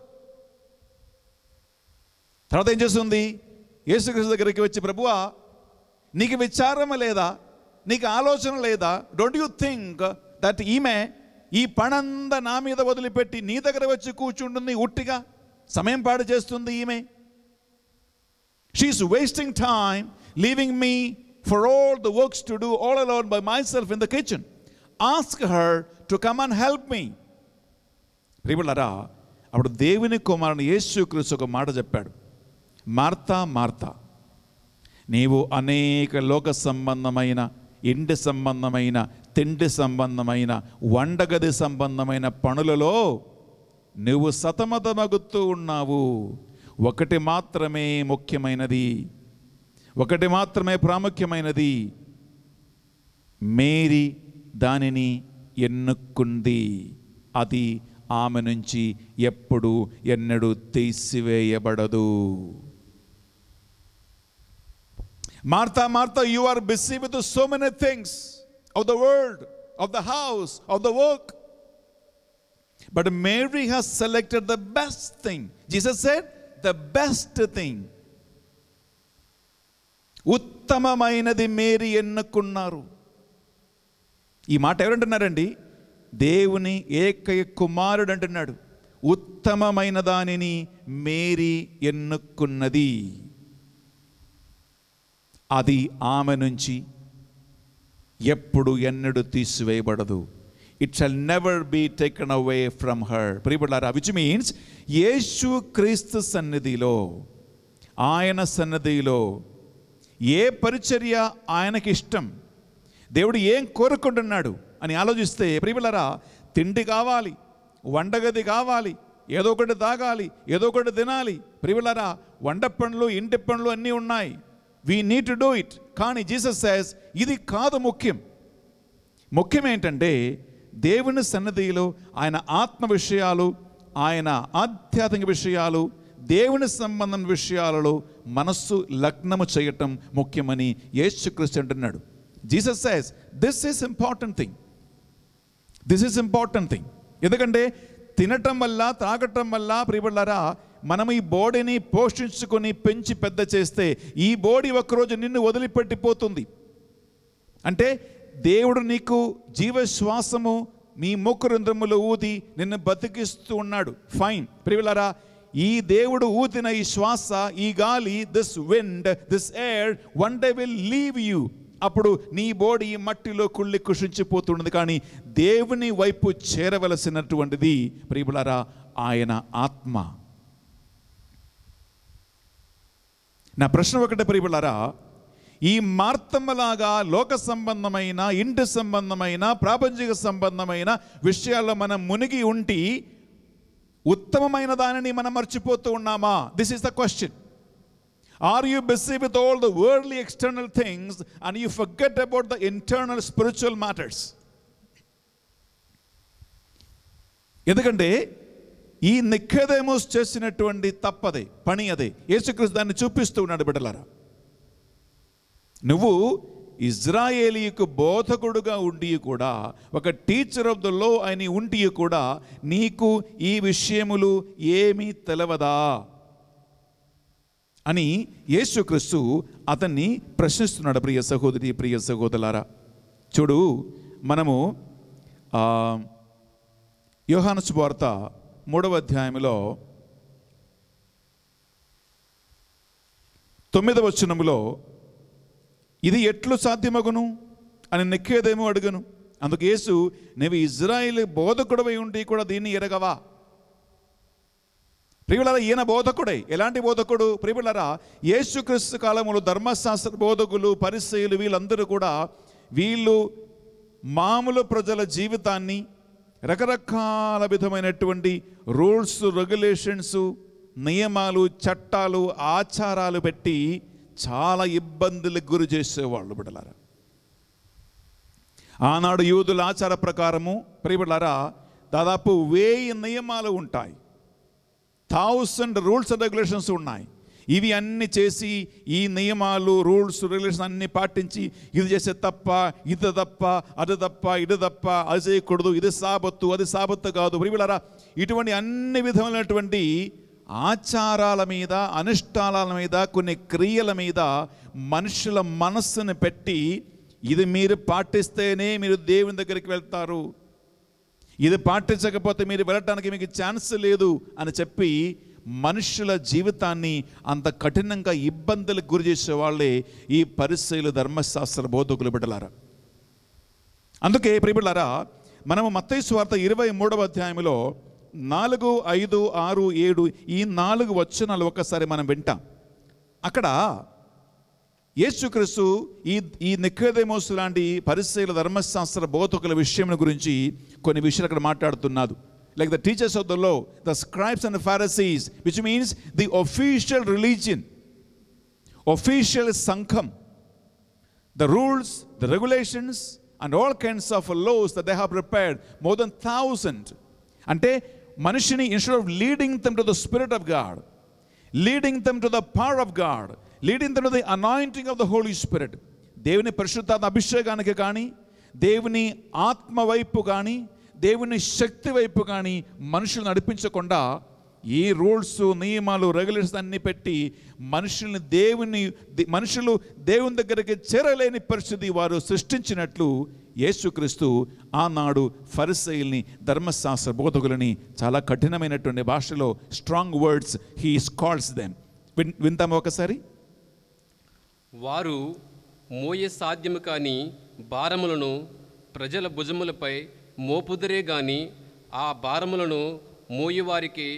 తర్వాత ఏం చేస్తుంది యేసుక్రీస్తు దగ్గరికి వచ్చి ప్రభువా నీకు విచారం లేదా నీకు ఆలోచన లేదా డోంట్ యూ థింక్ దట్ ఈమె ఈ పనంతా నా మీద వదిలిపెట్టి నీ దగ్గర వచ్చి కూర్చుంటుంది ఉట్టిగా సమయం పాడు చేస్తుంది ఈమె she is wasting time leaving me for all the works to do all alone by myself in the kitchen. Ask her to come and help me. ప్రియులరా అప్పుడు దేవుని కుమారుని యేసుక్రీస్తు ఒక మాట చెప్పాడు మార్తా మార్తా నీవు అనేక లోక సంబంధమైన ఇంటి సంబంధమైన తిండి సంబంధమైన వండగది సంబంధమైన పనులలో నువ్వు సతమతమగుతూ ఉన్నావు ఒకటి మాత్రమే ముఖ్యమైనది ఒకటి మాత్రమే ప్రాముఖ్యమైనది మేరీ దానిని ఎన్నుకుంది అది ఆమె నుంచి ఎప్పుడు ఎన్నడూ తీసివేయబడదు Martha Martha you are busy with so many things of the world of the house of the work but Mary has selected the best thing Jesus said the best thing ఉత్తమమైనది Mary ఎన్నుకున్నారు ఈ మాట ఎవరంటున్నారండి దేవుని ఏకై కుమారుడు అంటున్నాడు ఉత్తమమైన దానిని Mary ఎన్నుకున్నది అది ఆమె నుంచి ఎప్పుడు ఎన్నడు తీసివేయబడదు it shall never be taken away from her ప్రియపడారా విచ్ మీన్స్ యేసు క్రీస్తు సన్నిధిలో ఆయన సన్నిధిలో ఏ పరిచర్య ఆయనకి ఇష్టం దేవుడు ఏం కోరుకుంటున్నాడు అని ఆలోచిస్తే ప్రియులరా తిండి కావాలి వండగది కావాలి ఏదో ఒకటి తాగాలి ఏదో ఒకటి తినాలి ప్రియులరా వండ పనులు ఇంటి పనులు అన్నీ ఉన్నాయి we need to do it కానీ జీసస్ సాస్ ఇది కాదు ముఖ్యం ముఖ్యం ఏంటంటే దేవుని సన్నిధిలో ఆయన ఆత్మ విషయాలు ఆయన ఆధ్యాత్మిక విషయాలు దేవుని సంబంధం విషయాలలో మనస్సు లగ్నము చేయటం ముఖ్యమని యేసుక్రీస్తు అంటున్నాడు Jesus says this is important thing this is important thing ఎందుకంటే తినటం వల్ల త్రాగటం వల్ల ప్రియబడ్డారా మనం ఈ బాడీని పోషించుకొని పెంచి పెద్ద చేస్తే ఈ బాడీ ఒకరోజు నిన్ను వదిలిపెట్టిపోతుంది అంటే దేవుడు నీకు జీవశ్వాసము మీ మూకరంధ్రములు ఊది నిన్ను బతికిస్తూ ఉన్నాడు ఫైన్ ప్రివిలరా ఈ దేవుడు ఊతిన ఈ శ్వాస ఈ గాలి this wind this air one day will leave you అప్పుడు నీ బోడీ మట్టిలో కుళ్ళి కుషించిపోతున్నది కానీ దేవుని వైపు చేరవలసినటువంటిది ప్రియులారా ఆయన ఆత్మ నా ప్రశ్న ఒకటే ప్రియులారా ఈ మార్తమ్మలాగా లోక సంబంధమైన ఇంటి సంబంధమైన ప్రాపంచిక సంబంధమైన విషయాల్లో మనం మునిగి ఉండి ఉత్తమమైన దానిని మనం మర్చిపోతూ ఉన్నామా this is the question are you busy with all the worldly external things and you forget about the internal spiritual matters ఎందుకంటే ఈ నిఖేదేమోస్ చేసినటువంటి తప్పదే పని అదే యేసుక్రీస్తు దాన్ని చూపిస్తూ ఉన్నాడు బిడ్డలారా నువ్వు ఇజ్రాయేలీకు బోధకుడుగా ఉండి కూడా ఒక టీచర్ ఆఫ్ ద లో అని ఉండి కూడా నీకు ఈ విషయములు ఏమీ తెలవదా అని యేసుక్రీస్తు అతన్ని ప్రశ్నిస్తున్నాడు ప్రియ సహోదరి ప్రియ సహోదరులారా చూడు మనము యోహాను వార్త మూడవ అధ్యాయంలో తొమ్మిదవ ఇది ఎట్లు సాధ్యమగును అని నెక్కేదేమో అడుగును అందుకు యేసు నీవు ఇజ్రాయిల్ బోధకుడవై ఉండి కూడా దీన్ని ఎరగవా ప్రియులరా ఈయన బోధకుడే ఎలాంటి బోధకుడు ప్రియులరా యేసుక్రీస్తు కాలములు ధర్మశాస్త్ర బోధకులు పరిశీలు వీళ్ళందరూ కూడా వీళ్ళు మామూలు ప్రజల జీవితాన్ని రకరకాల విధమైనటువంటి రూల్స్ రెగ్యులేషన్స్ నియమాలు చట్టాలు ఆచారాలు పెట్టి చాలా ఇబ్బందులకు గురి చేసేవాళ్ళు బిడలారా ఆనాడు యూదుల ఆచార ప్రకారము ప్రియబిడలారా దాదాపు వేయి నియమాలు ఉంటాయి థౌసండ్ రూల్స్ అండ్ రెగ్యులేషన్స్ ఉన్నాయి ఇవి అన్ని చేసి ఈ నియమాలు రూల్స్ రెగ్యులేషన్ అన్ని పాటించి ఇది చేసే తప్ప ఇది తప్ప అది తప్ప ఇది తప్ప అది చేయకూడదు ఇది సాబత్తు అది సాబత్తు కాదు ప్రియులారా ఇటువంటి అన్ని విధమైనటువంటి ఆచారాల మీద అనుష్ఠానాల మీద కొన్ని క్రియల మీద మనుషుల మనస్సును పెట్టి ఇది మీరు పాటిస్తేనే మీరు దేవుని దగ్గరికి వెళ్తారు ఇది పాటించకపోతే మీరు వెళ్ళటానికి మీకు ఛాన్స్ లేదు అని చెప్పి మనుషుల జీవితాన్ని అంత కఠినంగా ఇబ్బందులకు గురి చేసే వాళ్ళే ఈ పరిశైలు ధర్మశాస్త్ర బోధకులు బిడ్డలారా అందుకే ప్రియబిడ్డలారా మనము మత్తైసు వార్త ఇరవై మూడవ అధ్యాయంలో నాలుగు ఐదు ఆరు ఏడు ఈ నాలుగు వచనాలు ఒక్కసారి మనం వింటాం అక్కడ యేసుక్రీస్తు ఈ ఈ నిక్వేదేమోస్ లాంటి పరిశీల ధర్మశాస్త్ర బోధకుల విషయం గురించి కొన్ని విషయాలు అక్కడ మాట్లాడుతున్నాడు like the teachers of the law the scribes and Pharisees which means the official religion official సంఘం the rules the regulations and all kinds of laws the they have prepared more than thousand అంటే మనిషిని instead of leading them to the spirit of God leading them to the power of God leading them to the anointing of the holy spirit దేవుని పరిశుద్ధాత్మ అభిషేకానికి కానీ దేవుని ఆత్మ వైపు కానీ దేవుని శక్తి వైపు కానీ మనుషులు నడిపించకుండా ఈ రూల్స్ నియమాలు రెగ్యులేషన్స్ అన్ని పెట్టి మనుషుల్ని దేవుని మనుషులు దేవుని దగ్గరికి చేరలేని పరిస్థితి వారు సృష్టించినట్లు యేసుక్రీస్తు ఆనాడు ఫరిసైల్ని ధర్మశాస్త్ర బోధకులని చాలా కఠినమైనటువంటి భాషలో strong words he scolds them విన్ ఒకసారి వారు మోయ సాధ్యము కానీ భారములను ప్రజల భుజములపై మోపుదరే గాని ఆ భారములను మోయువారికి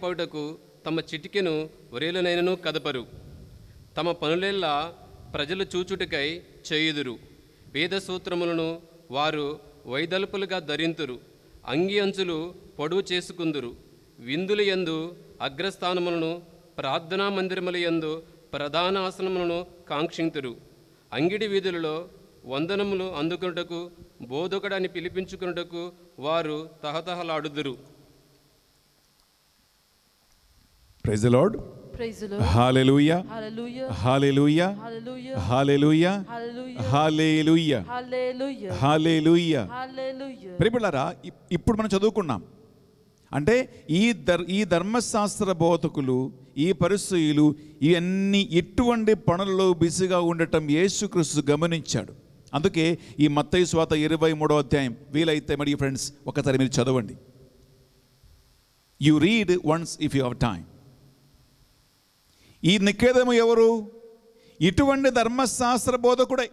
పడుటకు తమ చిటికెను వరేలనైనను కదపరు తమ పనులెల్లా ప్రజలు చూచుటకై చేయుదురు వేదసూత్రములను వారు వైదల్పులుగా ధరింతురు అంగి అంచులు పొడువు చేసుకుందురు విందుల యందు అగ్రస్థానములను ప్రార్థనా మందిరముల యందు ప్రధాన ఆసనములను కాంక్షింతురు అంగిడి వీధులలో వందనములు అందుకున్నటకు బోధకుడని పిలిపించుకున్నటకు వారు తహతహలాడుదురు praise the lord hallelujah hallelujah hallelujah hallelujah hallelujah ప్రిపులారా ఇప్పుడు మనం చదువుకున్నాం అంటే ఈ ధర్ ఈ ధర్మశాస్త్ర బోధకులు ఈ పరిస్థితులు ఇవన్నీ ఇటువంటి పనుల్లో బిజీగా ఉండటం యేసుక్రీస్తు గమనించాడు అందుకే ఈ మత్తయి స్వాత ఇరవై మూడో అధ్యాయం వీలైతే మరి ఫ్రెండ్స్ ఒకసారి మీరు చదవండి you read once if you have time ఈ నికేదము ఎవరు ఇటువంటి ధర్మశాస్త్ర బోధకుడై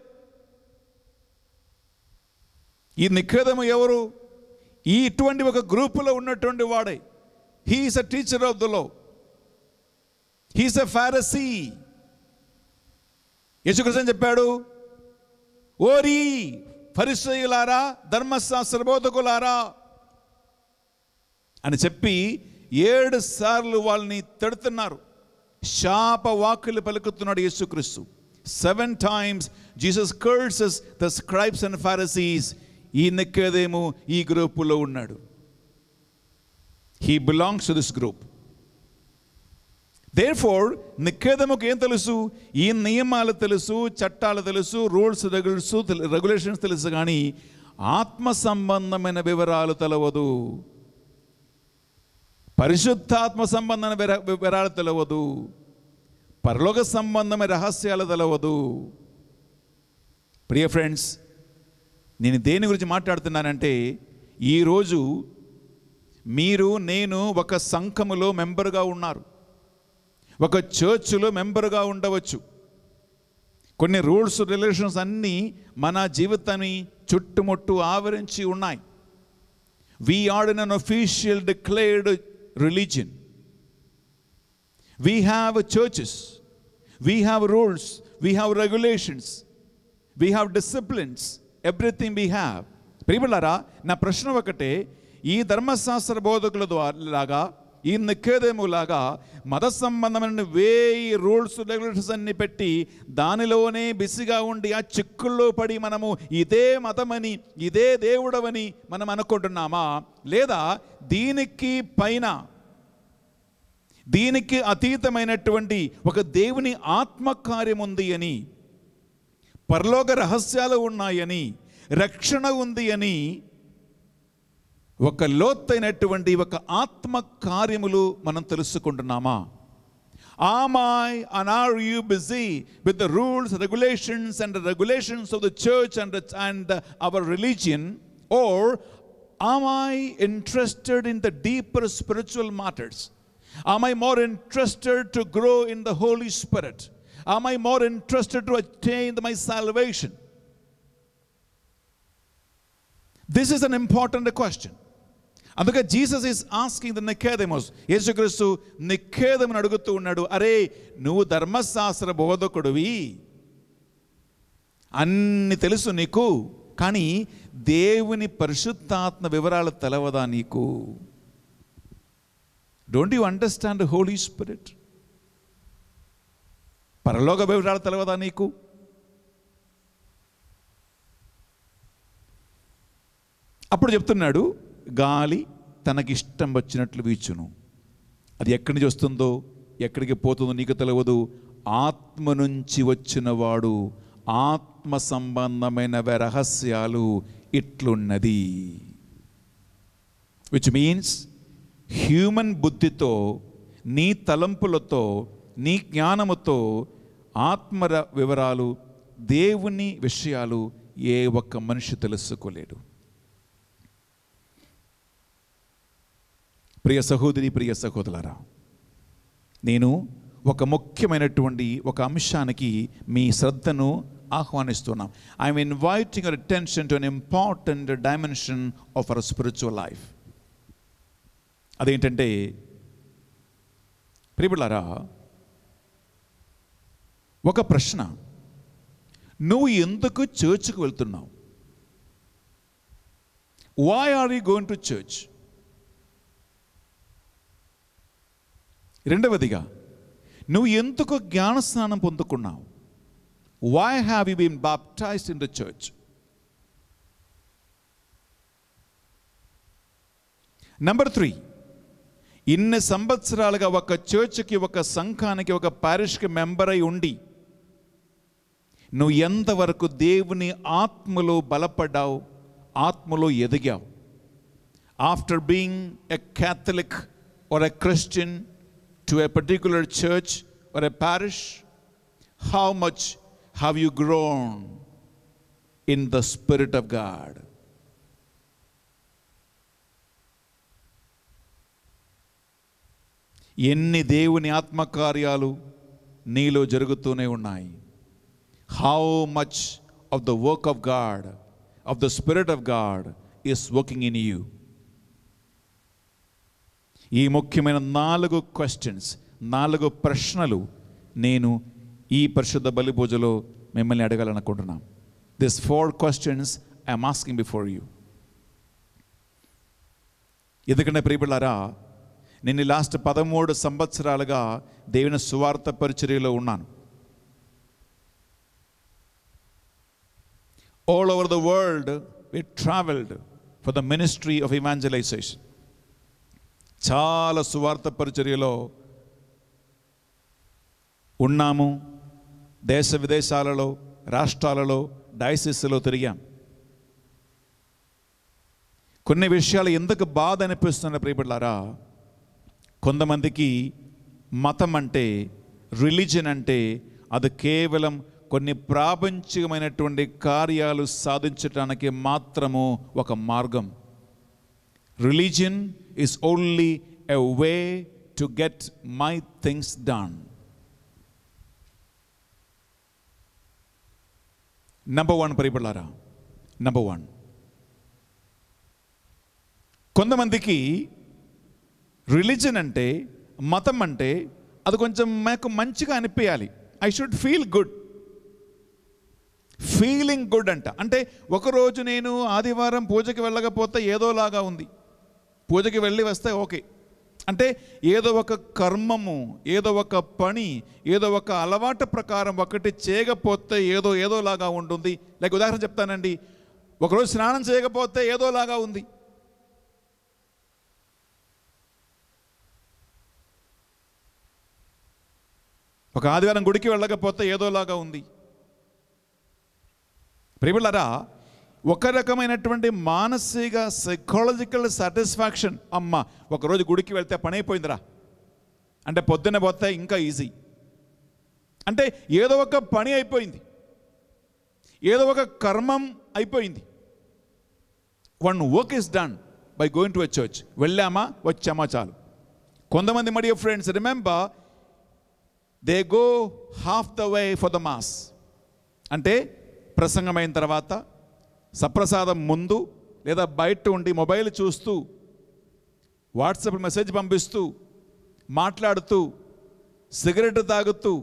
ఈ నిఖేదము ఎవరు ఈ ఇటువంటి ఒక గ్రూపులో ఉన్నటువంటి వాడే he is a teacher of the law he is a Pharisee యశుకృష్ణ చెప్పాడు ఓరి పరిశ్రయులారా ధర్మశాస్త్ర బోధకులారా అని చెప్పి ఏడు సార్లు వాళ్ళని తిడుతున్నారు శాప వాక్కులు పలుకుతున్నాడు యేసుక్రీస్తు seven times Jesus curses the scribes and Pharisees ఈ నెక్కేదేమో ఈ గ్రూపులో ఉన్నాడు he belongs to this group therefore నిక్కేదముకు ఏం తెలుసు ఈ నియమాలు తెలుసు చట్టాలు తెలుసు రూల్స్ రెగ్యుల్స్ రెగ్యులేషన్స్ తెలుసు కానీ ఆత్మ సంబంధమైన వివరాలు తెలవదు పరిశుద్ధాత్మ సంబంధమైన వివరాలు తెలవదు పరలోక సంబంధమైన రహస్యాలు తెలవదు ప్రియ ఫ్రెండ్స్ నేను దేని గురించి మాట్లాడుతున్నానంటే ఈరోజు మీరు నేను ఒక సంఘములో మెంబరుగా ఉన్నారు ఒక చర్చ్లో మెంబరుగా ఉండవచ్చు కొన్ని రూల్స్ రిలేషన్స్ అన్నీ మన జీవితాన్ని చుట్టుముట్టు ఆవరించి ఉన్నాయి we are in an official declared religion. We have churches, we have rules, we have regulations, we have disciplines, everything we have. ప్రియులారా నా ప్రశ్న ఒకటే ఈ ధర్మశాస్త్ర బోధకుల ద్వారా ఈ నిక్కేదేములాగా మత సంబంధమైన వేయి రూల్స్ రెగ్యులేషన్స్ అన్ని పెట్టి దానిలోనే బిసిగా ఉండి ఆ చిక్కుల్లో పడి మనము ఇదే మతమని ఇదే దేవుడవని మనం అనుకుంటున్నామా లేదా దీనికి పైన దీనికి అతీతమైనటువంటి ఒక దేవుని ఆత్మకార్యం ఉంది అని పరలోక రహస్యాలు ఉన్నాయని రక్షణ ఉంది అని ఒక లోతైనటువంటి ఒక ఆత్మ కార్యములు మనం తెలుసుకుంటున్నామా Am I and are you busy with the rules, regulations, and the regulations of the church and, and our religion? Or am I interested in the deeper spiritual matters? Am I more interested to grow in the Holy Spirit? Am I more interested to attain my salvation? This is an important question. అందుకే Jesus is asking the Nicodemus యేసుక్రీస్తు నిఖేదమును అడుగుతూ ఉన్నాడు అరే నువ్వు ధర్మశాస్త్ర బోధకుడివి అన్ని తెలుసు నీకు కానీ దేవుని పరిశుద్ధాత్మ వివరాలు తెలవదా నీకు don't you understand holy spirit పరలోక వివరాలు తెలవదా నీకు అప్పుడు చెప్తున్నాడు గాలి తనకిష్టం వచ్చినట్లు వీచును అది ఎక్కడి నుంచి వస్తుందో ఎక్కడికి పోతుందో నీకు తెలియదు ఆత్మ నుంచి వచ్చినవాడు ఆత్మ సంబంధమైన రహస్యాలు ఇట్లున్నది విచ్ మీన్స్ హ్యూమన్ బుద్ధితో నీ తలంపులతో నీ జ్ఞానముతో ఆత్మర వివరాలు దేవుని విషయాలు ఏ ఒక్క మనిషి తెలుసుకోలేడు ప్రియ సహోదరి ప్రియ సహోదరులారా నేను ఒక ముఖ్యమైనటువంటి ఒక అంశానికి మీ శ్రద్ధను ఆహ్వానిస్తున్నాం I'm inviting our attention to an important dimension of our spiritual life అదేంటంటే ప్రియులారా ఒక ప్రశ్న నువ్వు ఎందుకు చర్చ్కి వెళ్తున్నావు why are you going to church రెండవదిగా నువ్వు ఎందుకు జ్ఞానస్నానం పొందుకున్నావు why have you been baptised in the church number three ఇన్ని సంవత్సరాలుగా ఒక చర్చ్కి ఒక సంఘానికి ఒక పారిష్కి మెంబర్ అయి ఉండి నువ్వు ఎంతవరకు దేవుని ఆత్మలో బలపడ్డావు ఆత్మలో ఎదిగావు after being a Catholic or a Christian to a particular church or a parish? How much have you grown in the Spirit of God? ఎన్ని దేవుని ఆత్మకార్యాలు నీలో జరుగుతూనే ఉన్నాయి how much of the work of God of the spirit of God is working in you ఈ ముఖ్యమైన నాలుగు questions నాలుగు ప్రశ్నలు నేను ఈ పరిశుద్ధ బలిపూజలో మిమ్మల్ని అడగాలనుకుంటున్నాను this four questions I'm asking before you ఎందుకంటే ప్రియబిళ్ళారా నేను లాస్ట్ పదమూడు సంవత్సరాలుగా దేవుని సువార్త పరిచర్యలో ఉన్నాను all over the world we travelled for the ministry of evangelisation చాలా సువార్త పరిచర్యలో ఉన్నాము దేశ విదేశాలలో రాష్ట్రాలలో డయాసిస్లో తిరిగాం కొన్ని విషయాలు ఎందుకు బాధ అనిపిస్తున్న ప్రియపడ్లారా కొంతమందికి మతం అంటే రిలీజన్ అంటే అది కేవలం కొన్ని ప్రాపంచికమైనటువంటి కార్యాలు సాధించడానికి మాత్రము ఒక మార్గం religion is only a way to get my things done. Number one పరిపడారా నంబర్ వన్ కొంతమందికి రిలీజన్ అంటే మతం అంటే అది కొంచెం మాకు మంచిగా అనిపించాలి I should feel good feeling good అంట అంటే ఒకరోజు నేను ఆదివారం పూజకి వెళ్ళకపోతే ఏదోలాగా ఉంది పూజకి వెళ్ళి వస్తే ఓకే అంటే ఏదో ఒక కర్మము ఏదో ఒక పని ఏదో ఒక అలవాటు ప్రకారం ఒకటి చేయకపోతే ఏదో ఏదోలాగా ఉంటుంది లైక్ ఉదాహరణ చెప్తానండి ఒకరోజు స్నానం చేయకపోతే ఏదోలాగా ఉంది ఒక ఆదివారం గుడికి వెళ్ళకపోతే ఏదోలాగా ఉంది ప్రేమిళ్ళరా ఒక రకమైనటువంటి మానసిక సైకాలజికల్ సాటిస్ఫాక్షన్ అమ్మ ఒకరోజు గుడికి వెళ్తే పని అయిపోయిందిరా అంటే పొద్దున్న పోతే ఇంకా ఈజీ అంటే ఏదో ఒక పని అయిపోయింది ఏదో ఒక కర్మం అయిపోయింది one work is done by going to వచ్చి వచ్చి వెళ్ళామా వచ్చామా చాలు కొంతమంది మరి friends remember they go half the way for the mass అంటే ప్రసంగమైన తర్వాత సప్రసాదం ముందు లేదా బయట ఉండి మొబైల్ చూస్తూ వాట్సాప్ మెసేజ్ పంపిస్తూ మాట్లాడుతూ సిగరెట్ తాగుతూ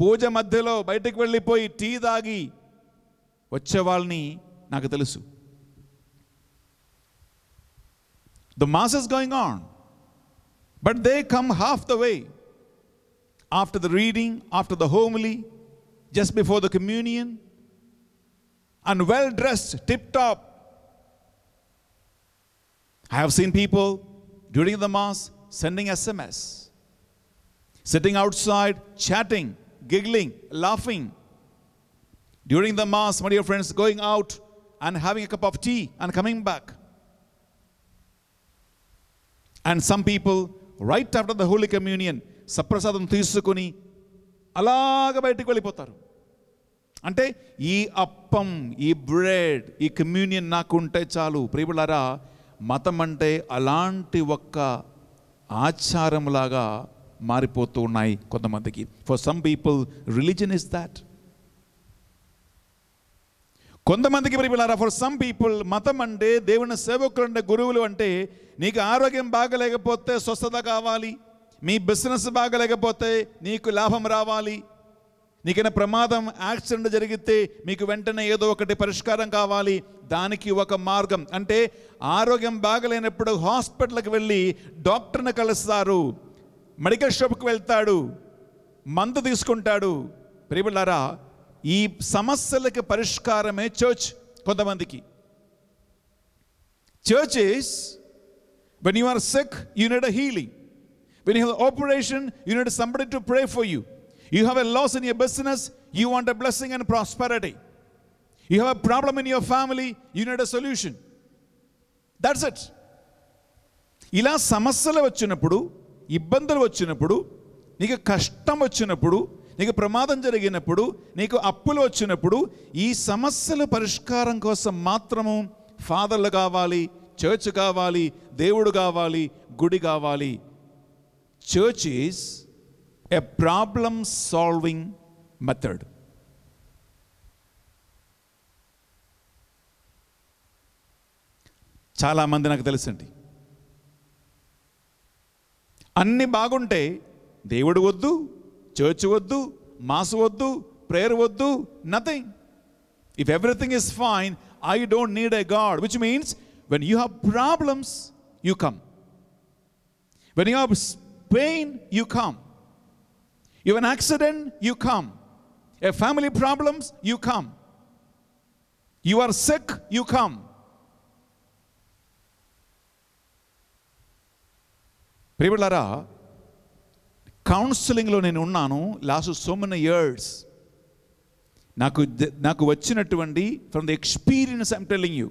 పూజ మధ్యలో బయటికి వెళ్ళిపోయి టీ తాగి వచ్చేవాళ్ళని నాకు తెలుసు the mass is going on but they come half the way after the reading after the homily just before the communion and well dressed, tip top. I have seen people during the Mass sending SMS, sitting outside, chatting, giggling, laughing. During the Mass, my dear friends, going out and having a cup of tea and coming back. And some people, right after the Holy Communion, సప్రసాదం తీసుకుని అలాగ బయటకు అంటే ఈ అప్పం ఈ bread ఈ communion నాకు ఉంటే చాలు ప్రియులారా మతం అంటే అలాంటి ఒక్క ఆచారంలాగా మారిపోతూ ఉన్నాయి కొంతమందికి for some people religion is that కొంతమందికి ప్రియులారా ఫర్ సమ్ పీపుల్ మతం అంటే దేవుని సేవకులు అంటే గురువులు అంటే నీకు ఆరోగ్యం బాగలేకపోతే స్వస్థత కావాలి మీ బిజినెస్ బాగలేకపోతే నీకు లాభం రావాలి నీకైనా ప్రమాదం యాక్సిడెంట్ జరిగితే మీకు వెంటనే ఏదో ఒకటి పరిష్కారం కావాలి దానికి ఒక మార్గం అంటే ఆరోగ్యం బాగలేనప్పుడు హాస్పిటల్కి వెళ్ళి డాక్టర్ని కలుస్తారు మెడికల్ షాప్కి వెళ్తాడు మందు తీసుకుంటాడు ప్రియులారా ఈ సమస్యలకు పరిష్కారమే చర్చ్ కొంతమందికి church is when you are sick you need a healing when you operation you need somebody to pray for you You have a loss in your business, you want a blessing and prosperity. You have a problem in your family, you need a solution. That's it ఇలా సమస్యలు వచ్చినప్పుడు ఇబ్బందులు వచ్చినప్పుడు నీకు కష్టం వచ్చినప్పుడు నీకు ప్రమాదం జరిగినప్పుడు నీకు అప్పులు వచ్చినప్పుడు ఈ సమస్యల పరిష్కారం కోసం మాత్రము ఫాదర్లు కావాలి చర్చ్ కావాలి దేవుడు కావాలి గుడి కావాలి church is a problem solving method. చాలామంది నాకు తెలుసండి అన్ని బాగుంటే దేవుడు వద్దు చర్చ్ వద్దు మాస్ వద్దు ప్రేయర్ వద్దు nothing if everything is fine I don't need a God which means when you have problems you come when you have pain you come You have an accident, you come. A family problems, you come. You are sick, you come. ప్రియులారా కౌన్సిలింగ్లో నేను ఉన్నాను last so many years నాకు నాకు వచ్చినటువంటి from the experience I'm telling you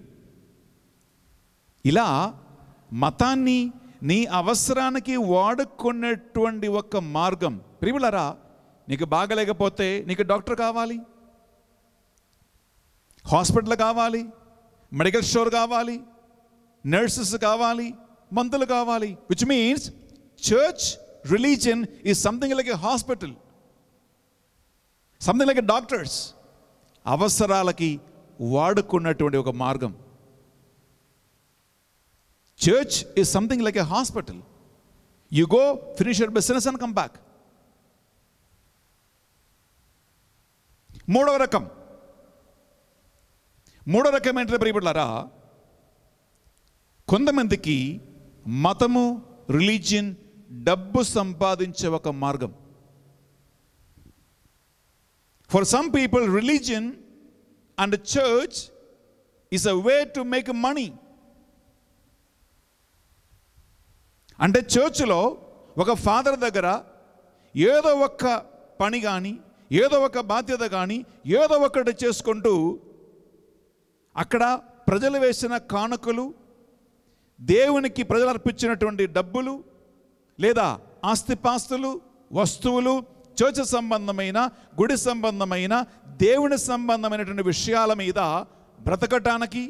ఇలా మతాన్ని నీ అవసరానికి వాడుకునేటువంటి ఒక మార్గం ప్రియులరా నీకు బాగలేకపోతే నీకు డాక్టర్ కావాలి హాస్పిటల్ కావాలి మెడికల్ స్టోర్ కావాలి నర్సెస్ కావాలి మందులు కావాలి which means church religion is something like a hospital something like doctors అవసరాలకి వాడుకున్నటువంటి ఒక మార్గం church is something like a hospital you go finish your business and come back మూడవ రకం మూడో రకం ఏంటంటే ప్రియపడలారా కొంతమందికి మతము రిలీజియన్ డబ్బు సంపాదించే ఒక మార్గం for some people religion and church is a way to make money అంటే చర్చ్లో ఒక ఫాదర్ దగ్గర ఏదో ఒక్క పని కానీ ఏదో ఒక బాధ్యత కానీ ఏదో ఒకటి చేసుకుంటూ అక్కడ ప్రజలు వేసిన కానుకలు దేవునికి ప్రజలు అర్పించినటువంటి డబ్బులు లేదా ఆస్తిపాస్తులు వస్తువులు చోచ సంబంధమైన గుడి సంబంధమైన దేవుని సంబంధమైనటువంటి విషయాల మీద బ్రతకటానికి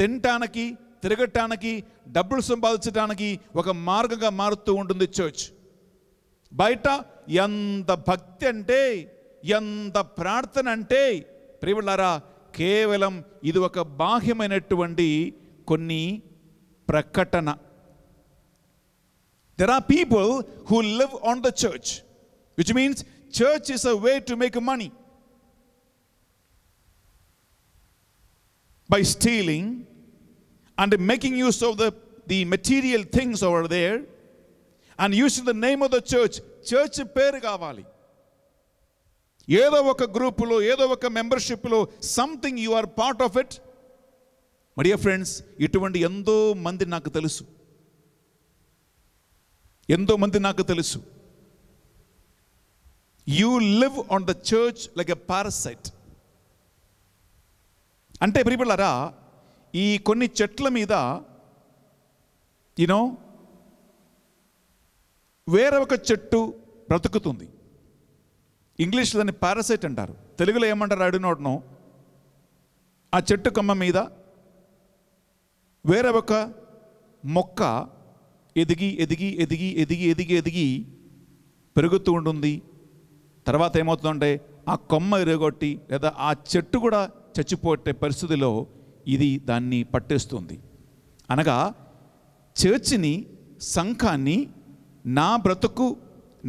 తినటానికి తిరగటానికి డబ్బులు సంపాదించడానికి ఒక మార్గంగా మారుతూ ఉంటుంది చర్చ్ బయట ఎంత భక్తి అంటే ఎంత ప్రార్థన అంటే ప్రియులారా కేవలం ఇది ఒక బాహ్యమైనటువంటి కొన్ని ప్రకటన there are people who live on the church which means church is a way to make money by stealing and making use of the, the material things over there and using the name of the church. Church పేరు కావాలి ఏదో ఒక గ్రూపులో ఏదో ఒక మెంబర్షిప్లో something you are part of it మడియా friends ఇటువంటి ఎంతో మంది నాకు తెలుసు ఎంతో మంది నాకు తెలుసు you live on the church like a parasite అంటే ప్రియులరా ఈ కొన్ని చెట్ల మీద యూనో వేరొక చెట్టు బ్రతుకుతుంది ఇంగ్లీష్లో దాన్ని పారసైట్ అంటారు తెలుగులో ఏమంటారు అడినోడ్ను ఆ చెట్టు కొమ్మ మీద వేరే ఒక మొక్క ఎదిగి ఎదిగి ఎదిగి ఎదిగి ఎదిగి ఎదిగి పెరుగుతూ ఉంటుంది తర్వాత ఏమవుతుందంటే ఆ కొమ్మ ఇరగొట్టి లేదా ఆ చెట్టు కూడా చచ్చిపోయే పరిస్థితిలో ఇది దాన్ని పట్టేస్తుంది అనగా చర్చిని సంఘాన్ని నా బ్రతుకు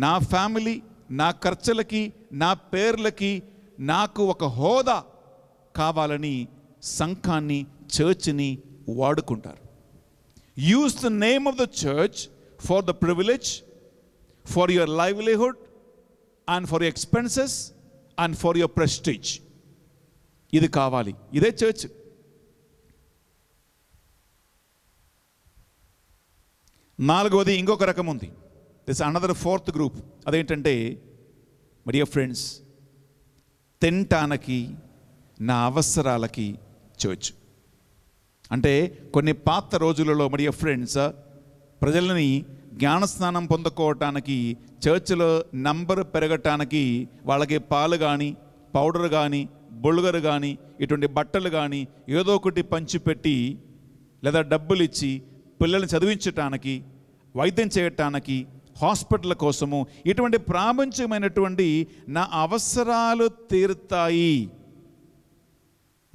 నా ఫ్యామిలీ నా ఖర్చులకి నా పేర్లకి నాకు ఒక హోదా కావాలని సంఘాన్ని చర్చ్ని వాడుకుంటారు use the name of the church for the privilege for your livelihood and for your expenses and for your prestige ఇది కావాలి ఇదే చర్చ్ నాలుగవది ఇంకొక రకం ఉంది దిస్ అనదర్ ఫోర్త్ గ్రూప్ అదేంటంటే మరి ఫ్రెండ్స్ తింటానికి నా అవసరాలకి చర్చ్ అంటే కొన్ని పాత రోజులలో మరి ఫ్రెండ్స్ ప్రజలని జ్ఞానస్నానం పొందుకోవటానికి చర్చిలో నంబర్ పెరగటానికి వాళ్ళకి పాలు కానీ పౌడర్ కానీ బుల్గరు కానీ ఇటువంటి బట్టలు కానీ ఏదో ఒకటి పంచిపెట్టి లేదా డబ్బులు ఇచ్చి పిల్లల్ని చదివించటానికి వైద్యం చేయటానికి హాస్పిటల్ కోసము ఇటువంటి ప్రాపంచమైనటువంటి నా అవసరాలు తీరుతాయి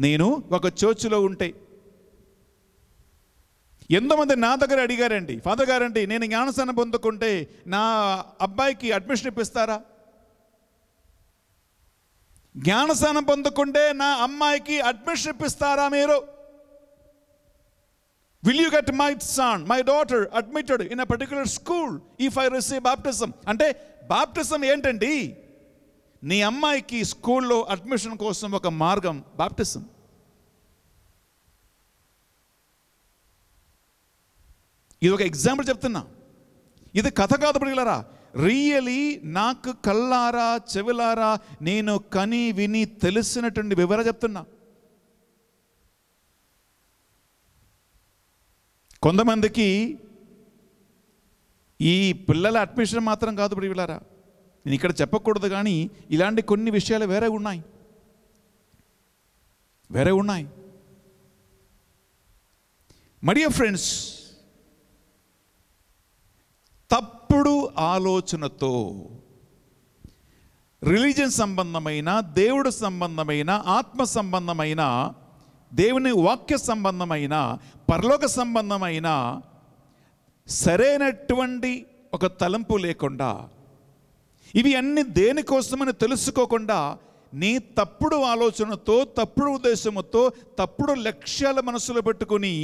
నేను ఒక చర్చ్లో ఉంటే ఎంతోమంది నా దగ్గర అడిగారండి ఫాదర్ గారండి నేను జ్ఞానస్నానం పొందుకుంటే నా అబ్బాయికి అడ్మిషన్ ఇప్పిస్తారా జ్ఞానస్నానం పొందుకుంటే నా అమ్మాయికి అడ్మిషన్ ఇప్పిస్తారా మీరు will you get my son my daughter admitted in a particular school if I receive baptism అంటే బాప్టిజం ఏంటండి నీ అమ్మాయికి స్కూల్లో అడ్మిషన్ కోసం ఒక మార్గం బాప్టిజం ఇది ఒక ఎగ్జాంపుల్ చెప్తున్నా ఇది కథ కాదు పడిగలరా రియలీ నాకు కల్లారా చెవిలారా నేను కని విని తెలిసినటువంటి వివర చెప్తున్నా కొంతమందికి ఈ పిల్లల అడ్మిషన్ మాత్రం కాదు ఇప్పుడు వీళ్ళారా నేను ఇక్కడ చెప్పకూడదు కానీ ఇలాంటి కొన్ని విషయాలు వేరే ఉన్నాయి వేరే ఉన్నాయి మరియు ఫ్రెండ్స్ తప్పుడు ఆలోచనతో రిలీజన్ సంబంధమైన దేవుడు సంబంధమైన ఆత్మ సంబంధమైన దేవుని వాక్య సంబంధమైన పరలోక సంబంధమైన సరైనటువంటి ఒక తలంపు లేకుండా ఇవి అన్ని దేనికోసమని తెలుసుకోకుండా నీ తప్పుడు ఆలోచనతో తప్పుడు ఉద్దేశంతో తప్పుడు లక్ష్యాల మనసులో పెట్టుకుని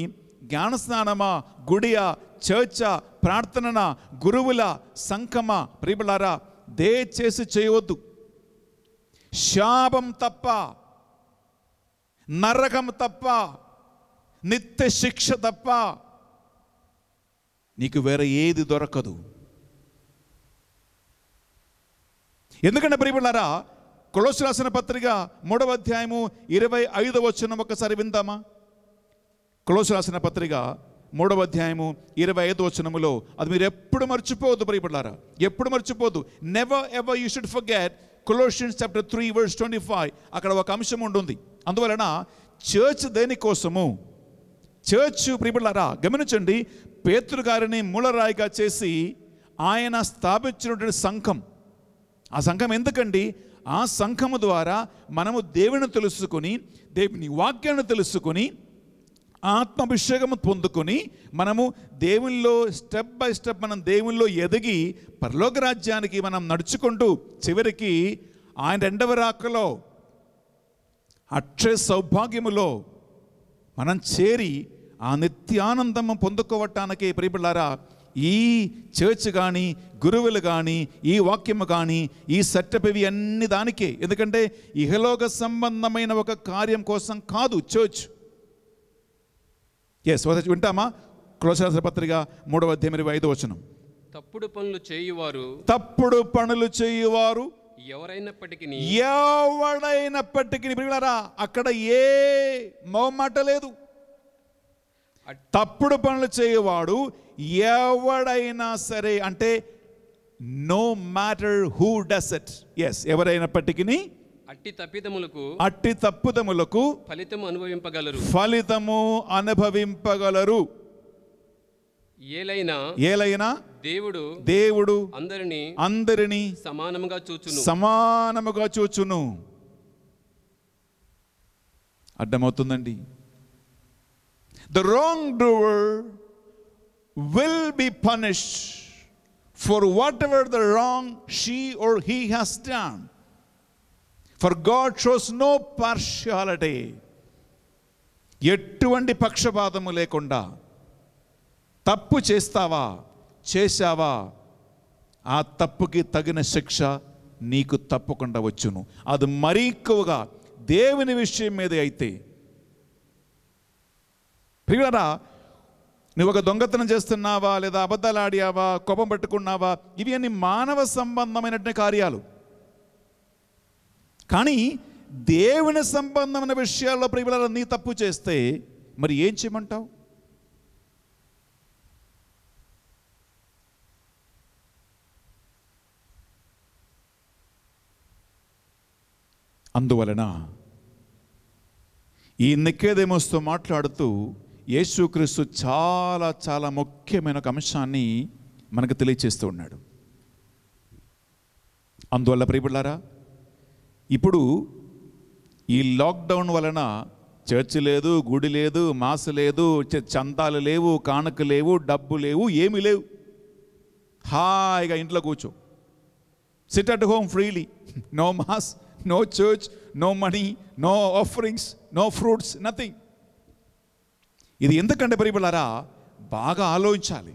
జ్ఞానస్నానమా గుడియా చర్చ ప్రార్థనన గురువుల సంఖమా ప్రిబలారా దయచేసి చేయవద్దు శాపం తప్ప నరకం తప్ప నిత్య శిక్ష తప్ప నీకు వేరే ఏది దొరకదు ఎందుకంటే ప్రియపడారా కొలసి రాసిన పత్రిక మూడవ అధ్యాయము ఇరవై ఐదవ వచ్చిన ఒకసారి విందామా కొలసి రాసిన పత్రిక మూడవ అధ్యాయము ఇరవై ఐదు వచనములో అది మీరు ఎప్పుడు మర్చిపోవద్దు ప్రియపడారా ఎప్పుడు మర్చిపోదు never ever you should forget Colossians chapter three verse twenty five అక్కడ ఒక అంశం ఉంటుంది అందువలన చర్చ్ దేనికోసము చర్చ్ ప్రిబులరా గమనించండి పేతురు గారిని మూలరాయిగా చేసి ఆయన స్థాపించినటువంటి సంఘం ఆ సంఘం ఎందుకండి ఆ సంఘము ద్వారా మనము దేవుని తెలుసుకుని దేవుని వాక్యాన్ని తెలుసుకుని ఆత్మాభిషేకము పొందుకొని మనము దేవుల్లో స్టెప్ బై స్టెప్ మనం దేవుల్లో ఎదిగి పరలోక రాజ్యానికి మనం నడుచుకుంటూ చివరికి ఆయన రెండవ రాకలో అక్షయ సౌభాగ్యములో మనం చేరి ఆ నిత్యానందము పొందుకోవటానికి ప్రియబిళ్ళారా ఈ చర్చ్ కానీ గురువులు కానీ ఈ వాక్యము కానీ ఈ సెటప్ ఇవి అన్ని దానికే ఎందుకంటే ఇహలోక సంబంధమైన ఒక కార్యం కోసం కాదు చర్చ్ ఎస్ వింటామా క్రోశాస పత్రిక మూడవ అధ్యాయం ఇరవై ఐదు వచనం తప్పుడు పనులు చేయువారు తప్పుడు పనులు చేయువారు ఎవరైనప్పటికీ ఎవడైనప్పటికీ పిల్లరా అక్కడ ఏ మౌమాట లేదు తప్పుడు పనులు చేయవాడు ఎవడైనా సరే అంటే no matter who does it ఎస్ ఎవరైనప్పటికీ అట్టి తప్పిదములకు అట్టి తప్పిదములకు ఫలితము అనుభవింపగలరు ఫలితము అనుభవింపగలరు ఏలైనా ఏలైనా దేవుడు దేవుడు అందరిని అందరిని సమానముగా చూచును సమానముగా చూచును అడ్డమవుతుందండి the wrong doer will be punished for whatever the wrong she or he has done for God shows no partiality ఎటువంటి పక్షపాతము లేకుండా తప్పు చేస్తావా చేశావా ఆ తప్పుకి తగిన శిక్ష నీకు తప్పకుండా వచ్చును అది మరీ ఎక్కువగా దేవుని విషయం మీద అయితే ప్రియులరా నువ్వు ఒక దొంగతనం చేస్తున్నావా లేదా అబద్ధాలాడియావా కోపం పట్టుకున్నావా ఇవి అన్ని మానవ సంబంధమైనటువంటి కార్యాలు కానీ దేవుని సంబంధమైన విషయాల్లో ప్రియులలో నీ తప్పు చేస్తే మరి ఏం చేయమంటావు అందువలన ఈ నిక్కేదేమోస్తో మాట్లాడుతూ యేసుక్రీస్తు చాలా చాలా ముఖ్యమైన ఒక అంశాన్ని మనకు తెలియచేస్తూ ఉన్నాడు అందువల్ల ప్రియపడ్డారా ఇప్పుడు ఈ లాక్డౌన్ వలన చర్చ్ లేదు గుడి లేదు మాస్ లేదు చందాలు లేవు కానుక లేవు డబ్బు లేవు ఏమీ లేవు హాయిగా ఇంట్లో కూర్చో sit at home freely no mass no church no money no offerings no fruits nothing ఇది ఎందుకంటే పరిబులారా బాగా ఆలోచించాలి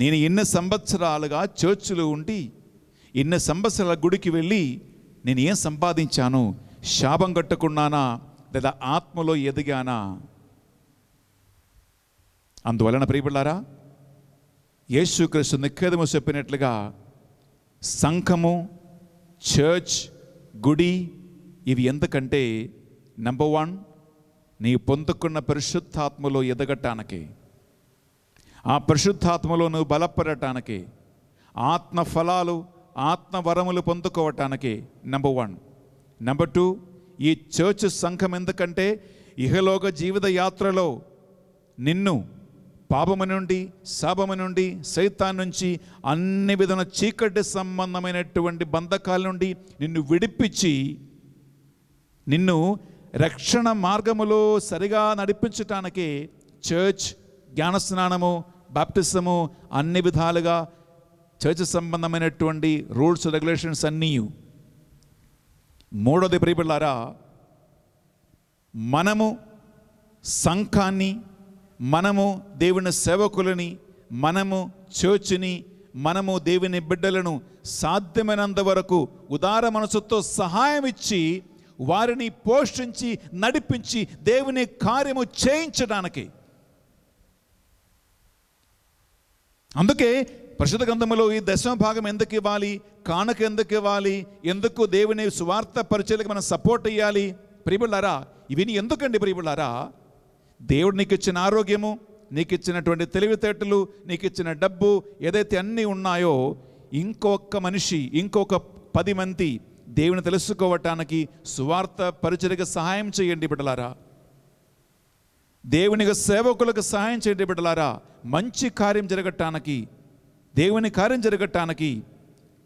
నేను ఎన్ని సంవత్సరాలుగా చర్చిలో ఉండి ఇన్ని సంవత్సరాల గుడికి వెళ్ళి నేను ఏం సంపాదించాను శాపం కట్టుకున్నానా లేదా ఆత్మలో ఎదిగానా అందువలన ప్రియపడారా యేసుక్రీస్తు నిఖేదము చెప్పినట్లుగా సంఘము చర్చ్ గుడి ఇవి ఎందుకంటే నెంబర్ వన్ నీ పొందుకున్న పరిశుద్ధాత్మలో ఎదగటానికి ఆ పరిశుద్ధాత్మలో నువ్వు బలపడటానికి ఆత్మ ఫలాలు ఆత్మవరములు పొందుకోవటానికి నెంబర్ వన్ నెంబర్ టూ ఈ చర్చ్ సంఘం ఎందుకంటే ఇహలోక జీవిత యాత్రలో నిన్ను పాపము నుండి శాపము నుండి సైతాన్ నుంచి అన్ని విధాల చీకటి సంబంధమైనటువంటి బంధకాల నుండి నిన్ను విడిపించి నిన్ను రక్షణ మార్గములో సరిగా నడిపించటానికి చర్చ్ జ్ఞానస్నానము బాప్టిసము అన్ని విధాలుగా చర్చ్ సంబంధమైనటువంటి రూల్స్ రెగ్యులేషన్స్ అన్నీ మూడోది ప్రియబిళ్ళారా మనము సంఘాన్ని మనము దేవుని సేవకులని మనము చర్చిని మనము దేవుని బిడ్డలను సాధ్యమైనంత వరకు ఉదార మనసుతో సహాయం ఇచ్చి వారిని పోషించి నడిపించి దేవుని కార్యము చేయించడానికి అందుకే పరిశుద్ధ గ్రంథంలో ఈ దశమ భాగం ఎందుకు ఇవ్వాలి కానుక ఎందుకు ఇవ్వాలి ఎందుకు దేవుని సువార్త పరిచయలకు మనం సపోర్ట్ ఇవ్వాలి ప్రియబుళ్ళారా ఇవిని ఎందుకండి ప్రియబుళ్ళారా దేవుడు నీకు ఇచ్చిన ఆరోగ్యము నీకు ఇచ్చినటువంటి తెలివితేటలు నీకు ఇచ్చిన డబ్బు ఏదైతే అన్నీ ఉన్నాయో ఇంకొక మనిషి ఇంకొక పది మంది దేవుని తెలుసుకోవటానికి సువార్త పరిచయకు సహాయం చేయండి బిడ్డలారా దేవునికి సేవకులకు సహాయం చేయండి బిడ్డలారా మంచి కార్యం జరగటానికి దేవుని కార్యం జరగటానికి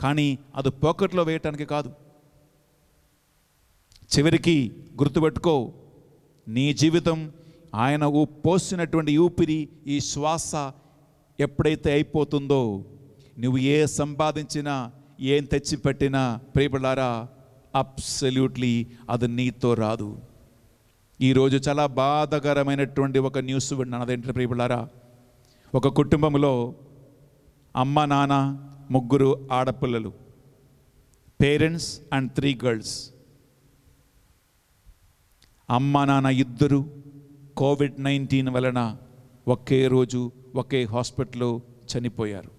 కానీ అది పోకెట్లో వేయటానికి కాదు చివరికి గుర్తుపెట్టుకో నీ జీవితం ఆయన పోసినటువంటి ఊపిరి ఈ శ్వాస ఎప్పుడైతే అయిపోతుందో నువ్వు ఏ సంపాదించినా ఏం తెచ్చిపెట్టినా ప్రియపడారా అబ్సల్యూట్లీ అది నీతో రాదు ఈరోజు చాలా బాధాకరమైనటువంటి ఒక న్యూస్ విన్నాను అదేంటి ప్రియపడారా ఒక కుటుంబంలో అమ్మ నాన్న ముగ్గురు ఆడపిల్లలు పేరెంట్స్ అండ్ త్రీ గర్ల్స్ అమ్మ నాన్న ఇద్దరు కోవిడ్ నైన్టీన్ వలన ఒకే రోజు ఒకే హాస్పిటల్లో చనిపోయారు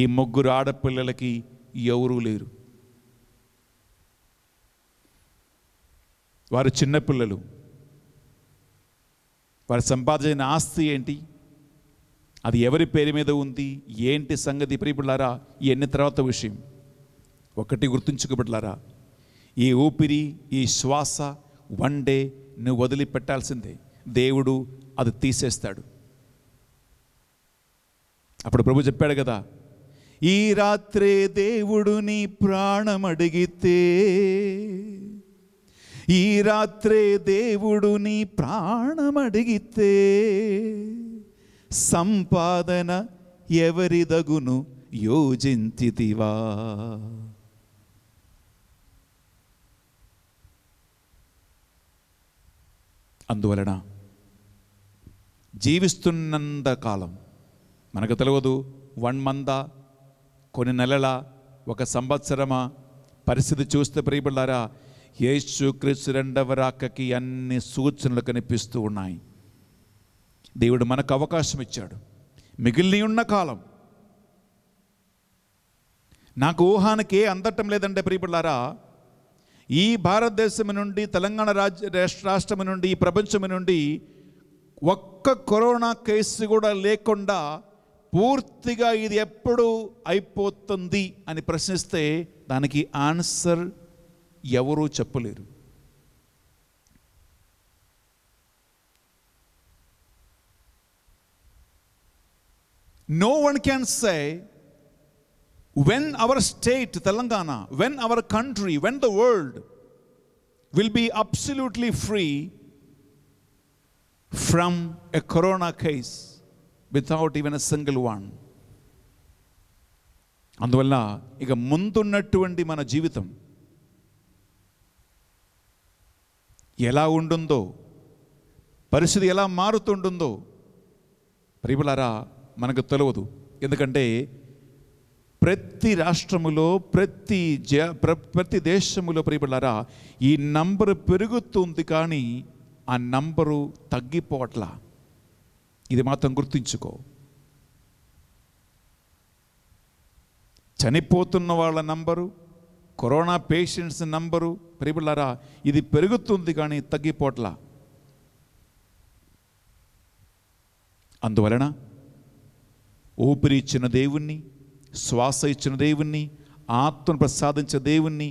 ఈ ముగ్గురు ఆడపిల్లలకి ఎవరూ లేరు వారు చిన్నపిల్లలు వారు సంపాదించిన ఆస్తి ఏంటి అది ఎవరి పేరు మీద ఉంది ఏంటి సంగతి ప్రియబిడ్లారా ఇవన్నీ తర్వాత విషయం ఒకటి గుర్తుంచుకోబిడ్లారా ఈ ఊపిరి ఈ శ్వాస వన్ డే నువ్వు వదిలిపెట్టాల్సిందే దేవుడు అది తీసేస్తాడు అప్పుడు ప్రభు చెప్పాడు కదా ఈ రాత్రే దేవుడు నీ ప్రాణం అడిగితే ఈ రాత్రే దేవుడు నీ ప్రాణం అడిగితే సంపాదన ఎవరిదగును యోజింతివా అందువలన జీవిస్తున్నంత కాలం మనకు తెలియదు వన్ మంతా కొన్ని నెలల ఒక సంవత్సరమా పరిస్థితి చూస్తే ప్రియబిళ్ళారా యేసు క్రీస్తు రెండవ రాకకి అన్ని సూచనలు కనిపిస్తూ ఉన్నాయి దేవుడు మనకు అవకాశం ఇచ్చాడు మిగిలిన ఉన్న కాలం నాకు ఊహానికి అందటం లేదంటే ప్రియపడారా ఈ భారతదేశం నుండి తెలంగాణ రాజ్య రాష్ట్రం నుండి ఈ ప్రపంచం నుండి ఒక్క కరోనా కేసు కూడా లేకుండా పూర్తిగా ఇది ఎప్పుడు అయిపోతుంది అని ప్రశ్నిస్తే దానికి ఆన్సర్ ఎవరూ చెప్పలేరు No one can say, when our state, Telangana, when our country, when the world will be absolutely free from a corona case without even a single one. అందువల్ల ఇక ముందున్నటువంటి మన జీవితం ఎలా ఉంటుందో పరిస్థితి ఎలా మారుతుంటుందో ప్రియులరా మనకు తెలియదు ఎందుకంటే ప్రతి రాష్ట్రములో ప్రతి జ ప్రతి దేశములో ప్రియబడారా ఈ నంబరు పెరుగుతుంది కానీ ఆ నంబరు తగ్గిపోవట్ల ఇది మాత్రం గుర్తుంచుకో చనిపోతున్న వాళ్ళ నంబరు కరోనా పేషెంట్స్ నంబరు ప్రియబడారా ఇది పెరుగుతుంది కానీ తగ్గిపోవట్ల అందువలన ఊపిరి ఇచ్చిన దేవుణ్ణి శ్వాస ఇచ్చిన దేవుణ్ణి ఆత్మను ప్రసాదించే దేవుణ్ణి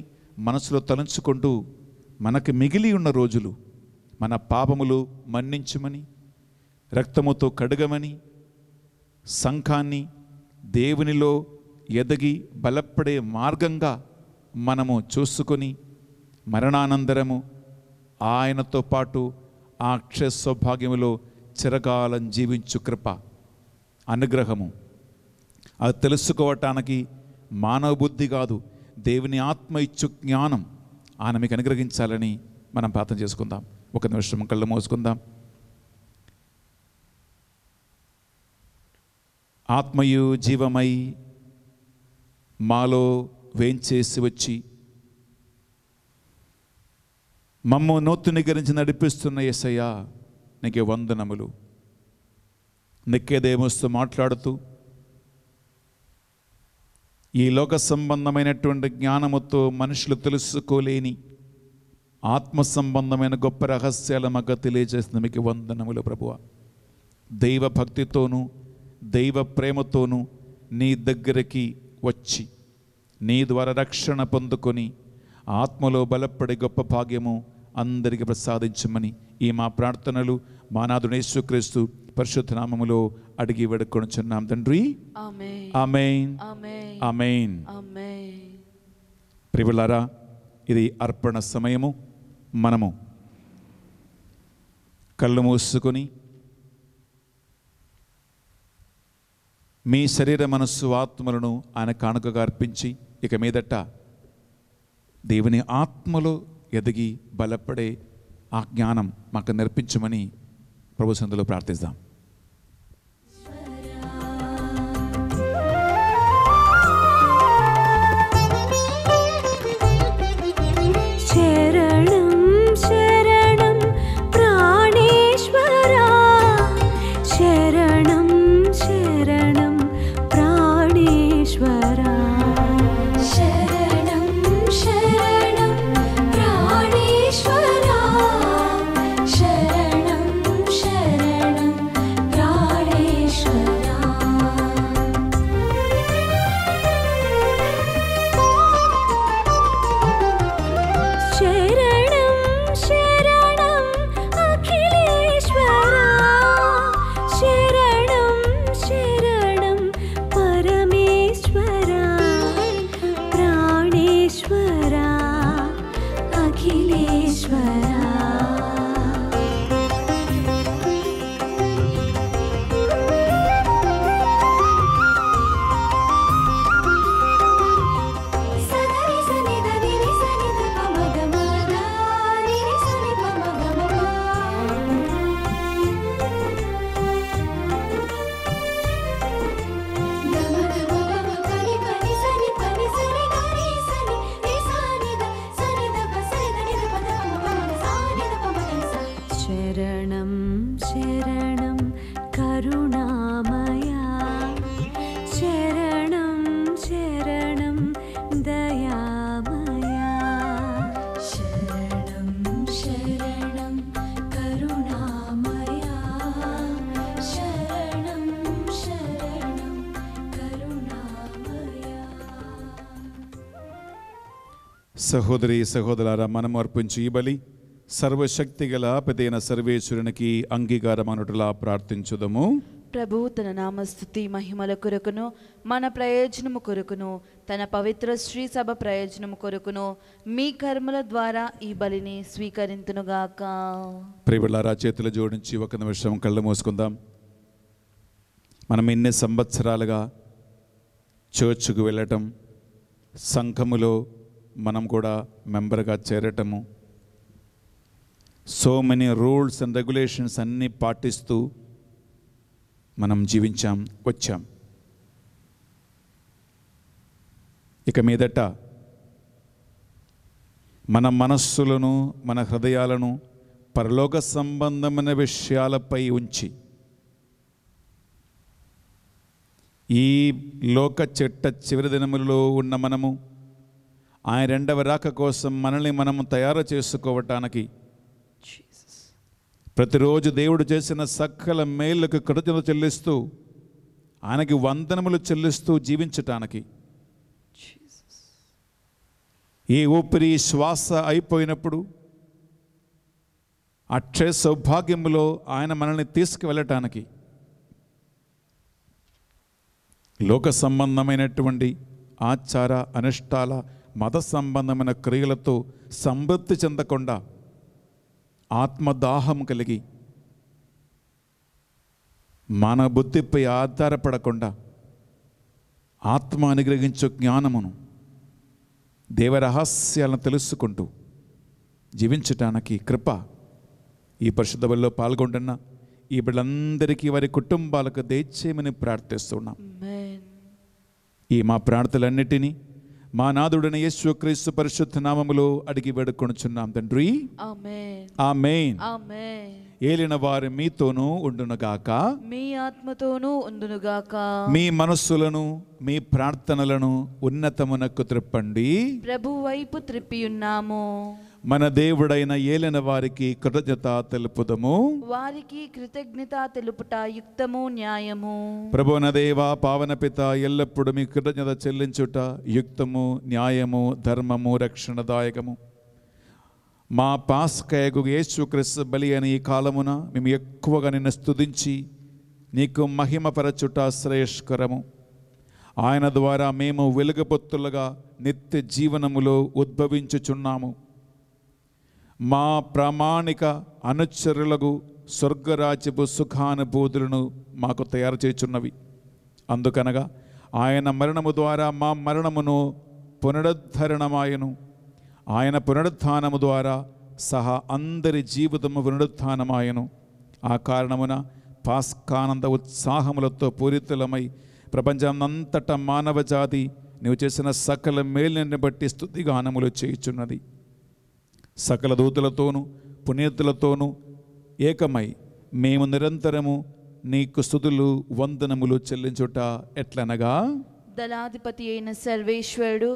మనసులో తలంచుకుంటూ మనకు మిగిలి ఉన్న రోజులు మన పాపములు మన్నించమని రక్తముతో కడగమని సంఘాన్ని దేవునిలో ఎదగి బలపడే మార్గంగా మనము చూసుకొని మరణానందరము ఆయనతో పాటు ఆ అక్షయ సౌభాగ్యములో చిరకాలం జీవించు కృప అనుగ్రహము అది తెలుసుకోవటానికి మానవ బుద్ధి కాదు దేవుని ఆత్మ ఇచ్చు జ్ఞానం ఆయన మీకు అనుగ్రహించాలని మనం ప్రార్థన చేసుకుందాం ఒక నిమిషం కళ్ళు మోసుకుందాం ఆత్మయు జీవమై మాలో వేంచేసి వచ్చి మమ్మ నూతుని గురించి నడిపిస్తున్న అయ్యా నీకు వందనములు నిక్కేదేమొస్తూ మాట్లాడుతూ ఈ లోక సంబంధమైనటువంటి జ్ఞానముతో మనుషులు తెలుసుకోలేని ఆత్మ సంబంధమైన గొప్ప రహస్యాల మగ్గ తెలియజేసిన మీకు వందనములు ప్రభువ దైవ భక్తితోనూ దైవ ప్రేమతోనూ నీ దగ్గరికి వచ్చి నీ ద్వారా రక్షణ పొందుకొని ఆత్మలో బలపడే గొప్ప భాగ్యము అందరికీ ప్రసాదించమని ఈ మా ప్రార్థనలు మానాథుడేశ్వక్రీస్తు పరిశుద్ధ నామములో అడిగి వేడుకొనుచున్నాం తండ్రి ఆమెన్ ఇది అర్పణ సమయము మనము కళ్ళు మూసుకొని మీ శరీర మనస్సు ఆత్మలను ఆయన కానుకగా అర్పించి ఇక మీదట దేవుని ఆత్మలో ఎదిగి బలపడే ఆ జ్ఞానం మాకు నేర్పించమని ప్రభు సందులో ప్రార్థిస్తాం సహోదరి సహోదరారా మనం అర్పించి ఈ బలి సర్వశక్తి గల పెదైన సర్వేశ్వరునికి అంగీకారమనుటలా ప్రార్థించుదము ప్రభు తన నామస్థుతి మహిమల కొరకును మన ప్రయోజనము కొరకును తన పవిత్ర శ్రీ సభ ప్రయోజనము కొరకును మీ కర్మల ద్వారా ఈ బలిని స్వీకరింతునుగాక ప్రియులారా చేతులు జోడించి ఒక నిమిషం కళ్ళు మూసుకుందాం మనం ఎన్ని సంవత్సరాలుగా చర్చ్కు వెళ్ళటం సంఘములో మనం కూడా మెంబర్గా చేరటము so many rules and regulations అన్నీ పాటిస్తూ మనం జీవించాం వచ్చాం ఇక మీదట మన మనస్సులను మన హృదయాలను పరలోక సంబంధమైన విషయాలపై ఉంచి ఈ లోక చెట్ట చివరి దినములలో ఉన్న మనము ఆయన రెండవ రాక కోసం మనల్ని మనం తయారు చేసుకోవటానికి ప్రతిరోజు దేవుడు చేసిన సకల మేళ్ళకు కృతజ్ఞత చెల్లిస్తూ ఆయనకి వందనములు చెల్లిస్తూ జీవించటానికి ఈ ఊపిరి శ్వాస అయిపోయినప్పుడు అక్షయ సౌభాగ్యములో ఆయన మనల్ని తీసుకువెళ్ళటానికి లోక సంబంధమైనటువంటి ఆచార అనుష్ఠాల మత సంబంధమైన క్రియలతో సంతృప్తి చెందకుండా ఆత్మదాహం కలిగి మన బుద్ధిపై ఆధారపడకుండా ఆత్మ అనుగ్రహించు జ్ఞానమును దేవరహస్యాలను తెలుసుకుంటూ జీవించటానికి కృప ఈ పరిశుద్ధ పాల్గొంటున్న ఈ బిడ్డలందరికీ వారి కుటుంబాలకు దయచేయమని ప్రార్థిస్తున్నాం ఈ మా ప్రార్థనలన్నిటినీ మా నాదుడని యేసు క్రీస్తు పరిశుద్ధ నామములో అడిగి వేడుకొనుచున్నాం తండ్రి ఆమెన్ ఏలిన వారి మీతోనూ ఉండునుగాక మీ ఆత్మతోనూ ఉండునుగాక మీ మనస్సులను మీ ప్రార్థనలను ఉన్నతమునకు త్రిప్పండి ప్రభు వైపు త్రిప్పి ఉన్నాము మన దేవుడైన ఏలిన వారికి కృతజ్ఞత తెలుపుదము వారికి కృతజ్ఞత తెలుపుట యుక్తము న్యాయము ప్రభున దేవ పావన పిత ఎల్లప్పుడు మీ కృతజ్ఞత చెల్లించుట యుక్తము న్యాయము ధర్మము రక్షణదాయకము మా పాస్కయకు యేసుక్రీస్తు బలి అని ఈ కాలమున మేము ఎక్కువగా నిన్ను స్తుతించి నీకు మహిమపరచుట శ్రేయస్కరము ఆయన ద్వారా మేము వెలుగుపొత్తులుగా నిత్య జీవనములో ఉద్భవించుచున్నాము మా ప్రామాణిక అనుచరులకు స్వర్గరాజ్యపు సుఖానుభూతులను మాకు తయారు చేచున్నవి అందుకనగా ఆయన మరణము ద్వారా మా మరణమును పునరుద్ధరణమాయను ఆయన పునరుద్ధానము ద్వారా సహా అందరి జీవితము పునరుద్ధానమాయను ఆ కారణమున పాస్కానంద ఉత్సాహములతో పూరితులమై ప్రపంచమంతటా మానవజాతి నీవు చేసిన సకల మేలుని బట్టి స్థుతిగానములు చేయుచున్నది సకల దూతులతోనూ పునీతులతోనూ ఏకమై మేము నిరంతరము నీకు స్థుతులు వందనములు చెల్లించుట ఎట్లనగా దళాధిపతి అయిన సర్వేశ్వరుడు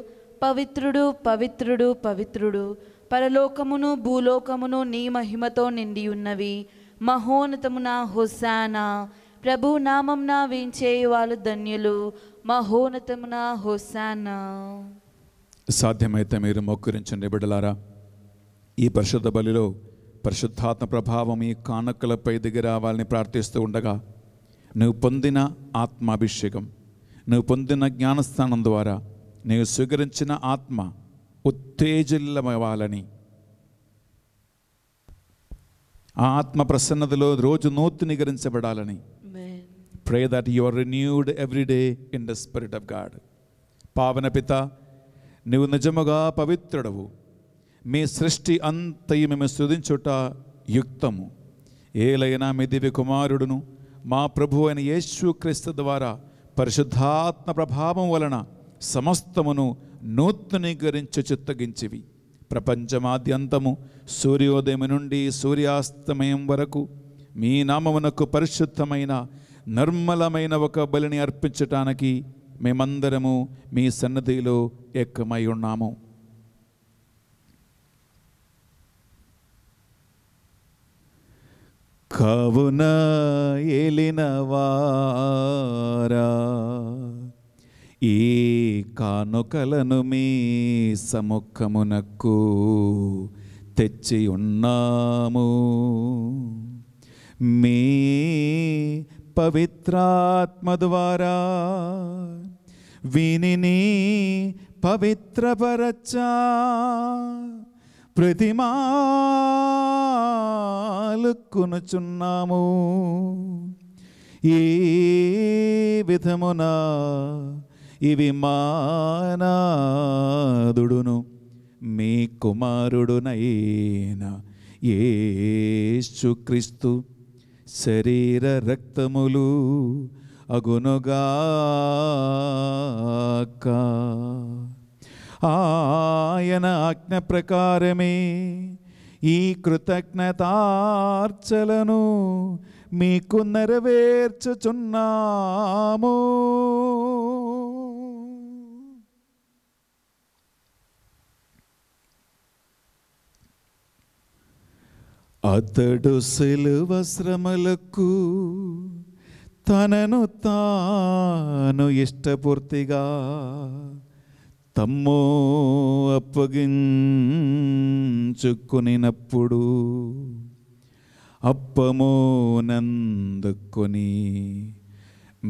పవిత్రుడు పవిత్రుడు పవిత్రుడు పరలోకమును భూలోకమును నీ మహిమతో నిండి ఉన్నవి మహోన్నతమున హుసానా ప్రభు నామంన వీంచే వాళ్ళు ధన్యులు మహోన్నతమున హుసానా సాధ్యమైతే మీరు మొక్కురించండి బిడ్డలారా ఈ పరిశుద్ధ బలిలో పరిశుద్ధాత్మ ప్రభావం ఈ కానుకలపై దిగి రావాలని ప్రార్థిస్తూ ఉండగా నువ్వు పొందిన ఆత్మాభిషేకం నువ్వు పొందిన జ్ఞానస్థానం ద్వారా నీవు స్వీకరించిన ఆత్మ ఉత్తేజిల్లమవ్వాలని ఆ ఆత్మ ప్రసన్నతలో రోజు నిగరించబడాలని pray that your renewed every day in the spirit of God పావన పిత నువ్వు నిజముగా పవిత్రుడవు మీ సృష్టి అంతయు మేము శృతించుట యుక్తము ఏలైనా మీ దివ్య కుమారుడును మా ప్రభు అయిన యేసుక్రీస్తు ద్వారా పరిశుద్ధాత్మ ప్రభావం వలన సమస్తమును నూతనీకరించు చిత్తగించివి ప్రపంచమాద్యంతము సూర్యోదయం నుండి సూర్యాస్తమయం వరకు మీ నామమునకు పరిశుద్ధమైన నిర్మలమైన ఒక బలిని అర్పించటానికి మేమందరము మీ సన్నిధిలో ఎక్కమై ఉన్నాము కావున ఏలినవారా ఈ కానుకలను మీ సముఖమునకు తెచ్చి ఉన్నాము మీ పవిత్రాత్మ ద్వారా వినిని పవిత్రపరచా ప్రతిమాలుక్కునుచున్నాము ఈ విధమున ఇవి మానాదుడును మీ కుమారుడునైన ఏసుక్రీస్తు శరీర రక్తములు అగునుగా ఆయన ఆజ్ఞ ప్రకారమే ఈ కృతజ్ఞతార్చలను మీకు నెరవేర్చుచున్నాము అతడు సిలువ శ్రమలకు తనను తాను ఇష్టపూర్తిగా తమ్మో అప్పగించుకునినప్పుడు అప్పమో నందుకొని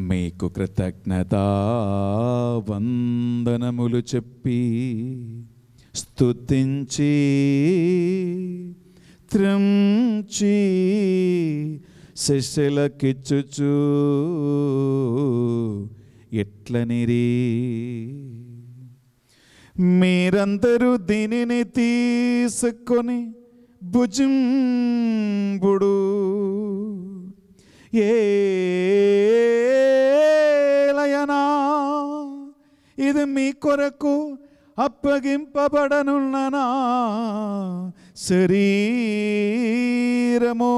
మీకు కృతజ్ఞతా వందనములు చెప్పి స్తుతించి త్రంచి ఎట్లని ఎట్లనిరీ మీరందరూ దీనిని తీసుకొని భుజింబుడు ఏలయనా ఇది మీ కొరకు అప్పగింపబడనున్ననా శరీరమో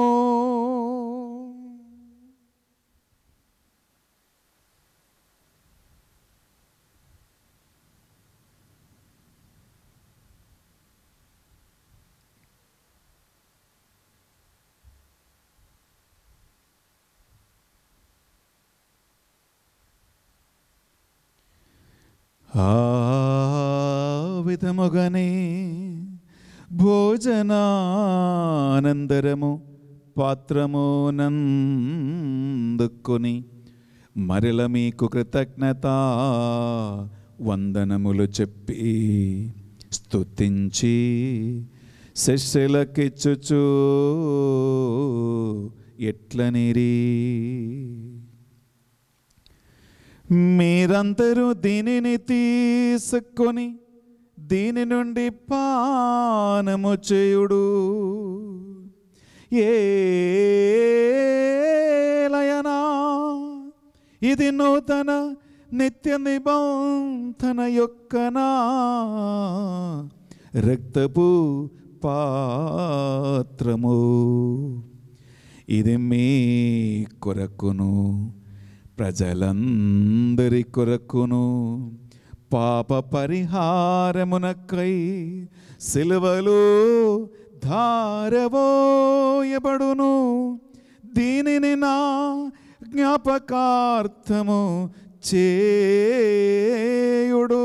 ఆ విధముగానే భోజనానందరము నందుకొని మరల మీకు కృతజ్ఞత వందనములు చెప్పి స్తుతించి శిష్యులకిచ్చుచూ ఎట్లనిరీ మీరందరూ దీనిని తీసుకొని దీని నుండి పానము చేయుడు ఏలయనా ఇది నూతన నిత్య నిబంధన నా రక్తపు పాత్రము ఇది మీ కొరకును ప్రజలందరి కొరకును పాప పరిహారమునకై సిలువలో ధారవోయబడును దీనిని నా జ్ఞాపకార్థము చేయుడు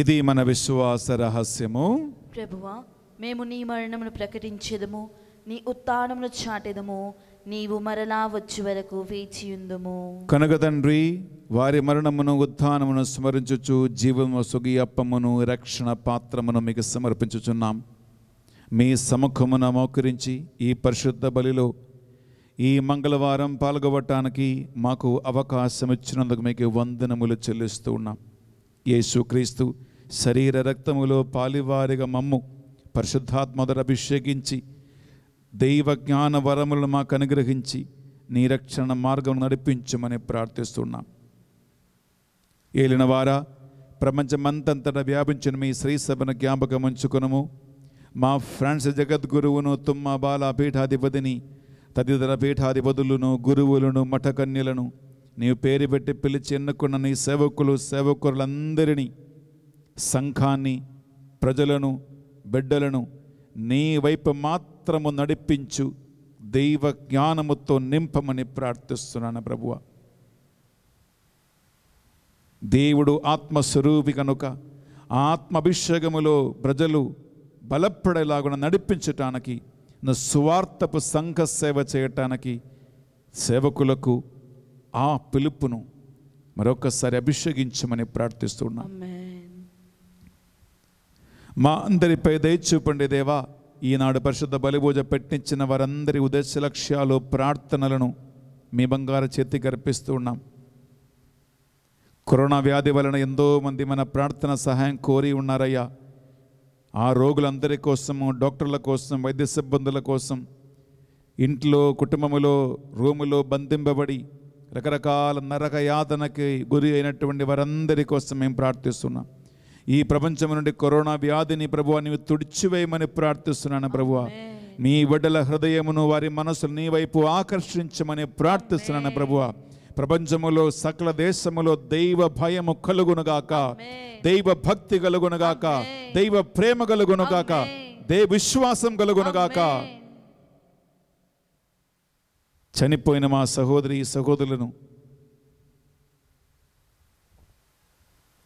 ఇది మన విశ్వాస రహస్యము ప్రభువా మేము నీ మరణమును ప్రకటించేదము నీ ఉత్తానమును చాటేదము నీవు మరలా వచ్చే వరకు వేచియుందుము కనుక తండ్రి వారి మరణమును ఉత్థానమును స్మరించుచు జీవము సుగి అప్పమును రక్షణ పాత్రమును మీకు సమర్పించుచున్నాం మీ సముఖమున మోకరించి ఈ పరిశుద్ధ బలిలో ఈ మంగళవారం పాల్గొవటానికి మాకు అవకాశం ఇచ్చినందుకు మీకు వందనములు చెల్లిస్తూ ఉన్నాం యేసుక్రీస్తు శరీర రక్తములో పాలివారిగా మమ్ము పరిశుద్ధాత్మదర అభిషేకించి దైవ జ్ఞాన వరములను మాకు అనుగ్రహించి నీ రక్షణ మార్గం నడిపించమని ప్రార్థిస్తున్నాం ఏలిన వారా ప్రపంచమంతంతటా వ్యాపించిన మీ శ్రీ సభను జ్ఞాపకం ఉంచుకునము మా ఫ్రాన్స్ జగద్గురువును తుమ్మ బాల పీఠాధిపతిని తదితర పీఠాధిపతులను గురువులను మఠకన్యలను నీవు పేరు పెట్టి పిలిచి ఎన్నుకున్న నీ సేవకులు సేవకులందరినీ సంఘాన్ని ప్రజలను బిడ్డలను నీ వైపు మాత్రము నడిపించు దైవ జ్ఞానముతో నింపమని ప్రార్థిస్తున్నాను ప్రభువ దేవుడు ఆత్మస్వరూపి కనుక ఆత్మాభిషేకములో ప్రజలు బలపడేలాగున నడిపించటానికి సువార్తపు సంఘ సేవ చేయటానికి సేవకులకు ఆ పిలుపును మరొకసారి అభిషేకించమని ప్రార్థిస్తున్నాం మా అందరిపై దయచూపండి దేవా ఈనాడు పరిశుద్ధ బలిభూజ పెట్టించిన వారందరి ఉద్దేశ లక్ష్యాలు ప్రార్థనలను మీ బంగారు చేతి అర్పిస్తూ ఉన్నాం కరోనా వ్యాధి వలన ఎంతో మంది మన ప్రార్థన సహాయం కోరి ఉన్నారయ్యా ఆ రోగులందరి కోసము డాక్టర్ల కోసం వైద్య సిబ్బందుల కోసం ఇంట్లో కుటుంబంలో రూములో బంధింపబడి రకరకాల నరక యాతనకి గురి అయినటువంటి వారందరి కోసం మేము ప్రార్థిస్తున్నాం ఈ ప్రపంచం నుండి కరోనా వ్యాధిని ప్రభు నీవు తుడిచివేయమని ప్రార్థిస్తున్నాను ప్రభు నీ బిడ్డల హృదయమును వారి మనసును నీ వైపు ఆకర్షించమని ప్రార్థిస్తున్నాను ప్రభు ప్రపంచములో సకల దేశములో దైవ భయము కలుగునుగాక దైవ భక్తి కలుగునుగాక దైవ ప్రేమ కలుగునుగాక దే విశ్వాసం కలుగునుగాక చనిపోయిన మా సహోదరి సహోదరులను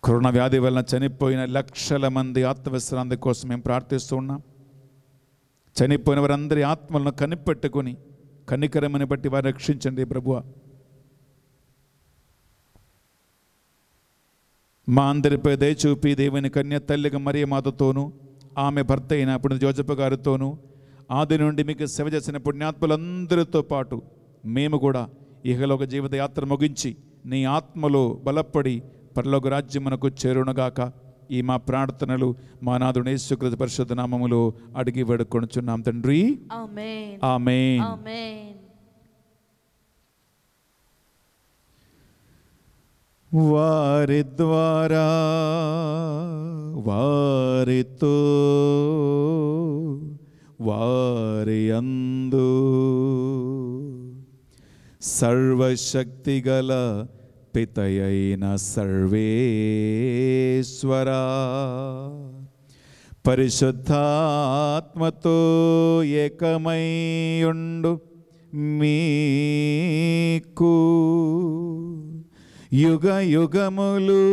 కరోనా వ్యాధి వలన చనిపోయిన లక్షల మంది ఆత్మవిశ్రాంతి కోసం మేము ప్రార్థిస్తూ ఉన్నాం చనిపోయిన వారందరి ఆత్మలను కనిపెట్టుకొని కనికరమని బట్టి వారిని రక్షించండి ప్రభువ మా అందరిపై దయచూపి దేవుని కన్య తల్లిగా మరియ మాతతోనూ ఆమె భర్త అయిన అప్పుడు గారితోనూ ఆది నుండి మీకు సేవ చేసిన పుణ్యాత్ములందరితో పాటు మేము కూడా ఇహలోక జీవితయాత్ర ముగించి నీ ఆత్మలో బలపడి పరలోక రాజ్యం మనకు చేరునగాక ఈ మా ప్రార్థనలు మా నాదుడు యేసుకృత పరిషత్ నామములో అడిగి వేడుకొనుచున్నాం తండ్రి ఆమె వారి ద్వారా వారితో వారి అందు సర్వశక్తి గల పితయైన సర్వేశ్వరా పరిశుద్ధాత్మతో ఏకమైయుండు మీకు యుగ యుగములు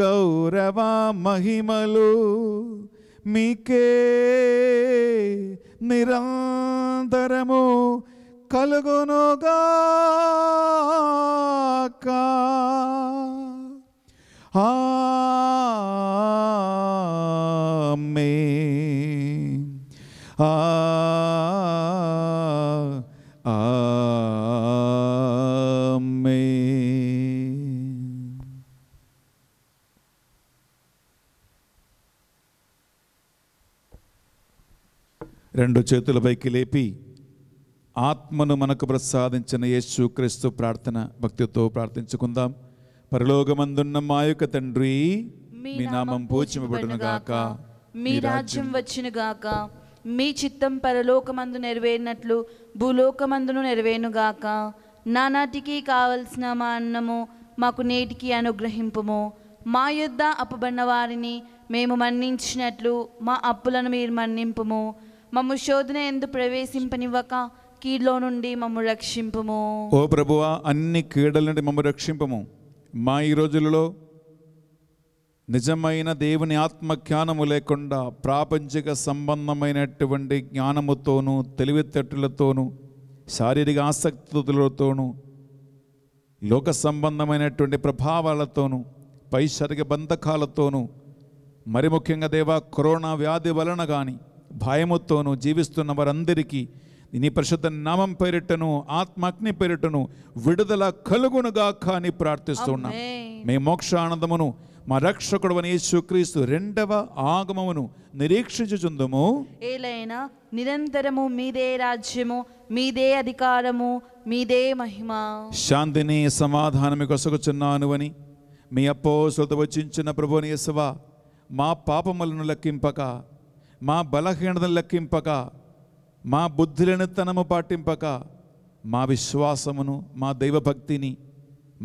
గౌరవ మహిమలు మీకే నిరంతరము కలుగునుగాక ఆమె ఆ రెండు చేతుల పైకి లేపి ఆత్మను మనకు ప్రసాదించిన యేసు క్రీస్తు ప్రార్థన భక్తితో ప్రార్థించుకుందాం పరలోకమందున్న మా యొక్క తండ్రి మీ నామం పూజింపబడునుగాక మీ రాజ్యం వచ్చునుగాక మీ చిత్తం పరలోకమందు నెరవేరినట్లు భూలోకమందును నెరవేరునుగాక నానాటికి కావలసిన మా అన్నము మాకు నేటికి అనుగ్రహింపము మా యొద్ద అప్పబడిన వారిని మేము మన్నించినట్లు మా అప్పులను మీరు మన్నింపము మమ్ము శోధన ఎందు ప్రవేశింపనివ్వక కీడ్లో నుండి మమ్ము రక్షింపుము ఓ ప్రభువా అన్ని కీడల నుండి మమ్ము రక్షింపము మా ఈ రోజులలో నిజమైన దేవుని ఆత్మ జ్ఞానము లేకుండా ప్రాపంచిక సంబంధమైనటువంటి జ్ఞానముతోనూ తెలివితేటలతోనూ శారీరక ఆసక్తులతోనూ లోక సంబంధమైనటువంటి ప్రభావాలతోనూ పైశారిక బంధకాలతోనూ మరి ముఖ్యంగా దేవా కరోనా వ్యాధి వలన కానీ భయముతోనూ జీవిస్తున్న వారందరికీ నీ పరిశుద్ధ నామం పేరిటను ఆత్మాగ్ని పేరిటను విడుదల కలుగునుగాక అని ప్రార్థిస్తున్నాం మీ మోక్ష ఆనందమును మా రక్షకుడు అని యేసుక్రీస్తు రెండవ ఆగమమును నిరీక్షించుచుందము ఏలైనా నిరంతరము మీదే రాజ్యము మీదే అధికారము మీదే మహిమ శాంతిని సమాధానమి కొసగుచున్నాను అని మీ అప్పోసులతో వచ్చించిన ప్రభుని యశవ మా పాపములను లెక్కింపక మా బలహీనతను లెక్కింపక మా తనము పాటింపక మా విశ్వాసమును మా దైవభక్తిని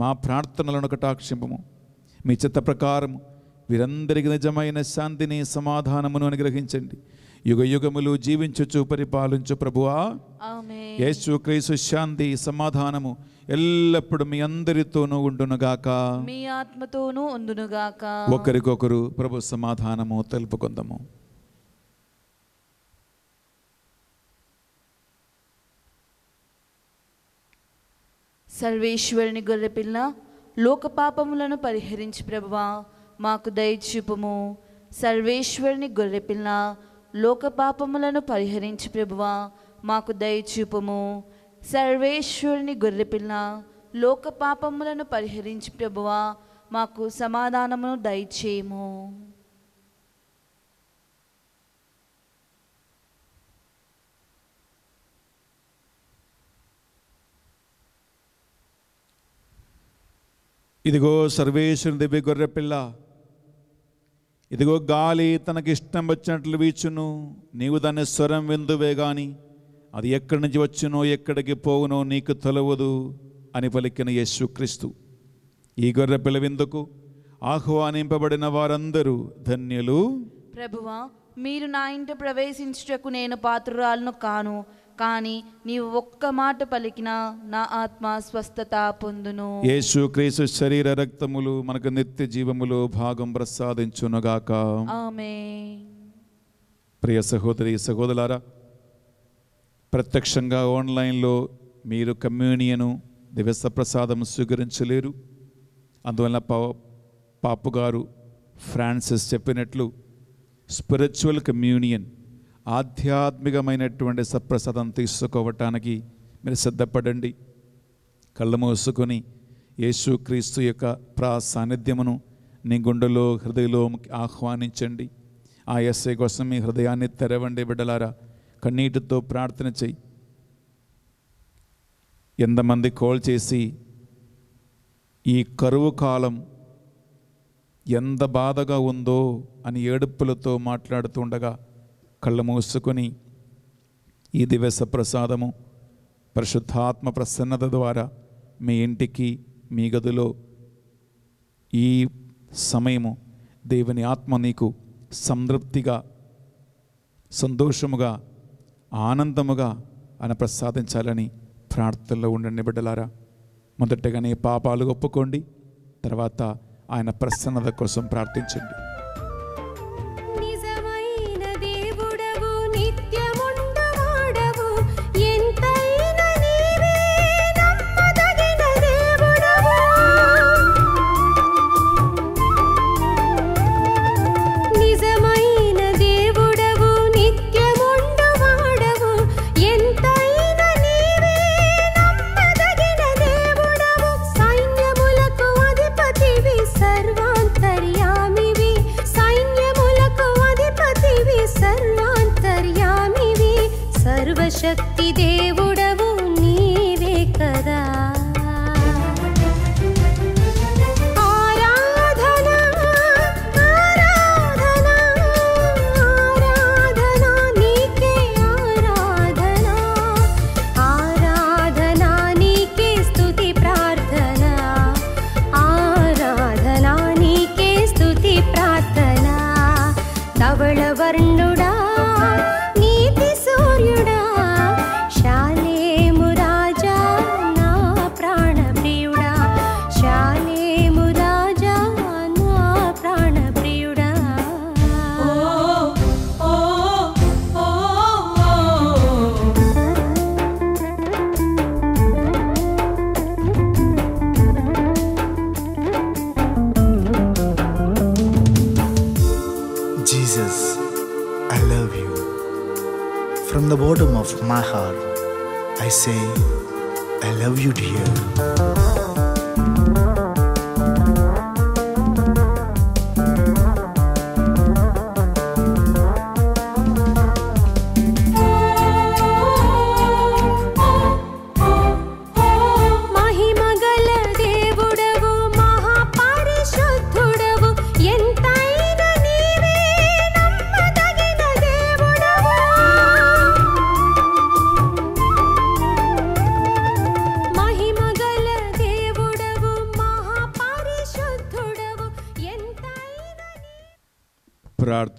మా ప్రార్థనలను కటాక్షింపము మీ చిత్త ప్రకారము వీరందరికీ నిజమైన శాంతిని సమాధానమును అనుగ్రహించండి యుగ యుగములు జీవించుచు పరిపాలించు ప్రభువా యేసు క్రీసు శాంతి సమాధానము ఎల్లప్పుడు మీ అందరితోనూ ఉండునుగాక మీ ఆత్మతోనూ ఉండునుగాక ఒకరికొకరు ప్రభు సమాధానము తెలుపుకుందాము సర్వేశ్వరుని గొర్రెపిల్ల లోక పాపములను పరిహరించి ప్రభువా మాకు దయచూపము సర్వేశ్వరుని గొర్రెపిల్ల లోక పాపములను పరిహరించి ప్రభువా మాకు దయచూపము సర్వేశ్వరుని గొర్రెపిల్ల లోక పాపములను పరిహరించి ప్రభువా మాకు సమాధానమును దయచేయము ఇదిగో సర్వేశ్వరుని దివ్య గొర్రెపిల్ల ఇదిగో గాలి తనకి ఇష్టం వచ్చినట్లు వీచును నీవు దాన్ని స్వరం విందువే గాని అది ఎక్కడి నుంచి వచ్చునో ఎక్కడికి పోవునో నీకు తొలవదు అని పలికిన యేసుక్రీస్తు ఈ గొర్రె విందుకు ఆహ్వానింపబడిన వారందరూ ధన్యులు ప్రభువా మీరు నా ఇంటి ప్రవేశించుటకు నేను పాత్రురాలను కాను కానీ నీవు ఒక్క మాట పలికినా నా ఆత్మ స్వస్థత పొందును యేసు క్రీస్తు శరీర రక్తములు మనకు నిత్య జీవములు భాగం ప్రసాదించునుగాక ఆమె ప్రియ సహోదరి సహోదరులారా ప్రత్యక్షంగా ఆన్లైన్లో మీరు కమ్యూనియను దివస ప్రసాదం స్వీకరించలేరు అందువల్ల పా పాపు గారు ఫ్రాన్సిస్ చెప్పినట్లు స్పిరిచువల్ కమ్యూనియన్ ఆధ్యాత్మికమైనటువంటి సప్రసాదం తీసుకోవటానికి మీరు సిద్ధపడండి కళ్ళు మూసుకొని యేసుక్రీస్తు యొక్క ప్రా సాన్నిధ్యమును నీ గుండెలో హృదయలో ఆహ్వానించండి ఆ ఎస్ఐ కోసం మీ హృదయాన్ని తెరవండి బిడ్డలారా కన్నీటితో ప్రార్థన చెయ్యి ఎంతమంది కాల్ చేసి ఈ కరువు కాలం ఎంత బాధగా ఉందో అని ఏడుపులతో మాట్లాడుతుండగా కళ్ళు మూసుకొని ఈ దివస ప్రసాదము పరిశుద్ధాత్మ ప్రసన్నత ద్వారా మీ ఇంటికి మీ గదిలో ఈ సమయము దేవుని ఆత్మ నీకు సంతృప్తిగా సంతోషముగా ఆనందముగా ఆయన ప్రసాదించాలని ప్రార్థనలో ఉండండి బిడ్డలారా మొదటగానే పాపాలు ఒప్పుకోండి తర్వాత ఆయన ప్రసన్నత కోసం ప్రార్థించండి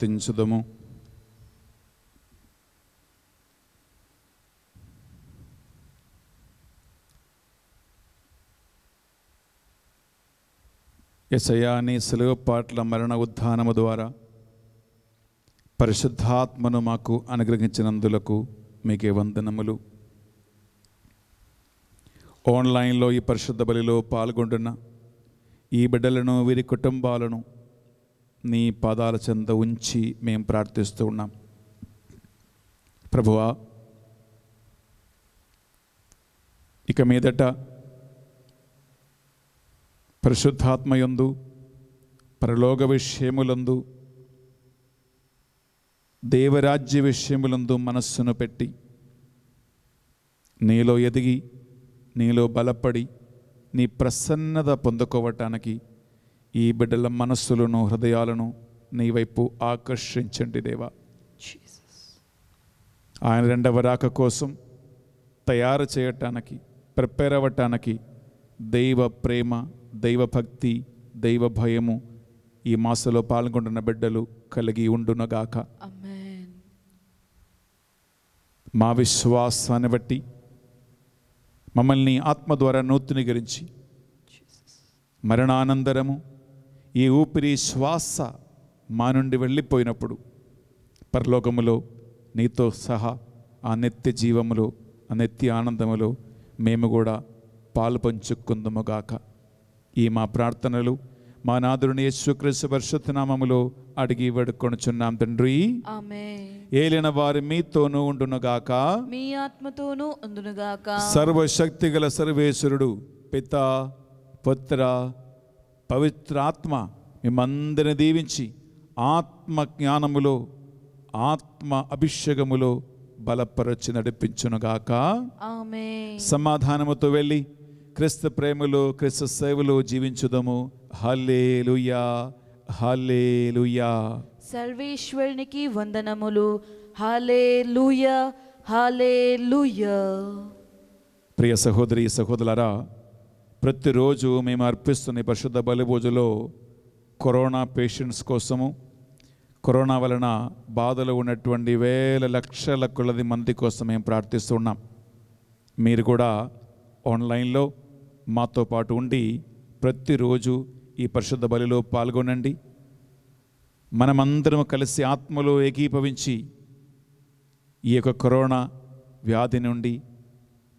కీర్తించుదము ఎసయాని సెలవు పాటల మరణ ఉద్ధానము ద్వారా పరిశుద్ధాత్మను మాకు అనుగ్రహించినందులకు మీకే వందనములు ఆన్లైన్లో ఈ పరిశుద్ధ బలిలో పాల్గొంటున్న ఈ బిడ్డలను వీరి కుటుంబాలను నీ పాదాల చెంత ఉంచి మేము ప్రార్థిస్తూ ఉన్నాం ప్రభువా ఇక మీదట పరిశుద్ధాత్మయందు పరలోక విషయములందు దేవరాజ్య విషయములందు మనస్సును పెట్టి నీలో ఎదిగి నీలో బలపడి నీ ప్రసన్నత పొందుకోవటానికి ఈ బిడ్డల మనస్సులను హృదయాలను నీ వైపు ఆకర్షించండి దేవా ఆయన రెండవ రాక కోసం తయారు చేయటానికి ప్రిపేర్ అవ్వటానికి దైవ ప్రేమ దైవ భక్తి దైవ భయము ఈ మాసలో పాల్గొంటున్న బిడ్డలు కలిగి ఉండునగాక మా విశ్వాసాన్ని బట్టి మమ్మల్ని ఆత్మ ద్వారా నూతనీకరించి మరణానందరము ఈ ఊపిరి శ్వాస మా నుండి వెళ్ళిపోయినప్పుడు పరలోకములో నీతో సహా ఆ నిత్య జీవములో ఆ నిత్య ఆనందములో మేము కూడా పాలు పంచుకుందముగాక ఈ మా ప్రార్థనలు మా నాదుని యేసుక్రీస్తు పరిశుద్ధనామములో అడిగి వేడుకొనుచున్నాం తండ్రి ఏలిన వారి మీతోనూ ఉండునుగాక మీ ఆత్మతోనూ ఉండునుగాక సర్వశక్తి గల సర్వేశ్వరుడు పిత పుత్ర పవిత్రాత్మ మిమ్మందరిని దీవించి ఆత్మ జ్ఞానములో ఆత్మ అభిషేకములో బలపరచి నడిపించునుగాక సమాధానముతో వెళ్ళి క్రీస్తు ప్రేమలో క్రీస్తు సేవలో జీవించుదము హల్లేలుయా హల్లేలుయా సర్వేశ్వరునికి వందనములు హాలేలుయా హాలేలుయా ప్రియ సహోదరి సహోదరులారా ప్రతిరోజు మేము అర్పిస్తున్న పరిశుద్ధ బలిపూజలో కరోనా పేషెంట్స్ కోసము కరోనా వలన బాధలు ఉన్నటువంటి వేల లక్షల కొలది మంది కోసం మేము ప్రార్థిస్తున్నాం మీరు కూడా ఆన్లైన్లో మాతో పాటు ఉండి ప్రతిరోజు ఈ పరిశుద్ధ బలిలో పాల్గొనండి మనమందరం కలిసి ఆత్మలో ఏకీభవించి ఈ యొక్క కరోనా వ్యాధి నుండి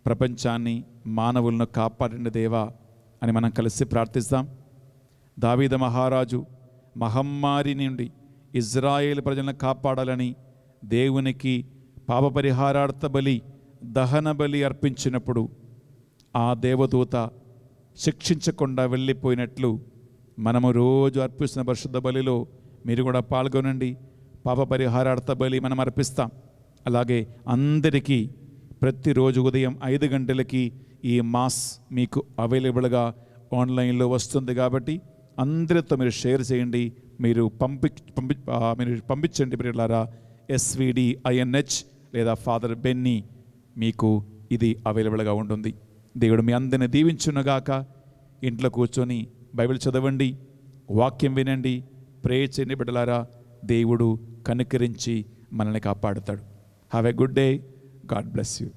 ప్రపంచాన్ని మానవులను కాపాడిన దేవా అని మనం కలిసి ప్రార్థిస్తాం దావీద మహారాజు మహమ్మారి నుండి ఇజ్రాయేల్ ప్రజలను కాపాడాలని దేవునికి పాపపరిహారార్థ బలి దహన బలి అర్పించినప్పుడు ఆ దేవదూత శిక్షించకుండా వెళ్ళిపోయినట్లు మనము రోజు అర్పిస్తున్న పరిశుద్ధ బలిలో మీరు కూడా పాల్గొనండి పాప పరిహారార్థ బలి మనం అర్పిస్తాం అలాగే అందరికీ ప్రతిరోజు ఉదయం ఐదు గంటలకి ఈ మాస్ మీకు అవైలబుల్గా ఆన్లైన్లో వస్తుంది కాబట్టి అందరితో మీరు షేర్ చేయండి మీరు పంపి పంపి మీరు పంపించండి ప్రియులారా ఎస్విడి ఐఎన్హెచ్ లేదా ఫాదర్ బెన్నీ మీకు ఇది అవైలబుల్గా ఉంటుంది దేవుడు మీ అందరిని దీవించునగాక ఇంట్లో కూర్చొని బైబిల్ చదవండి వాక్యం వినండి ప్రే చేయండి బిడ్డలారా దేవుడు కనుకరించి మనల్ని కాపాడుతాడు have a good day God bless you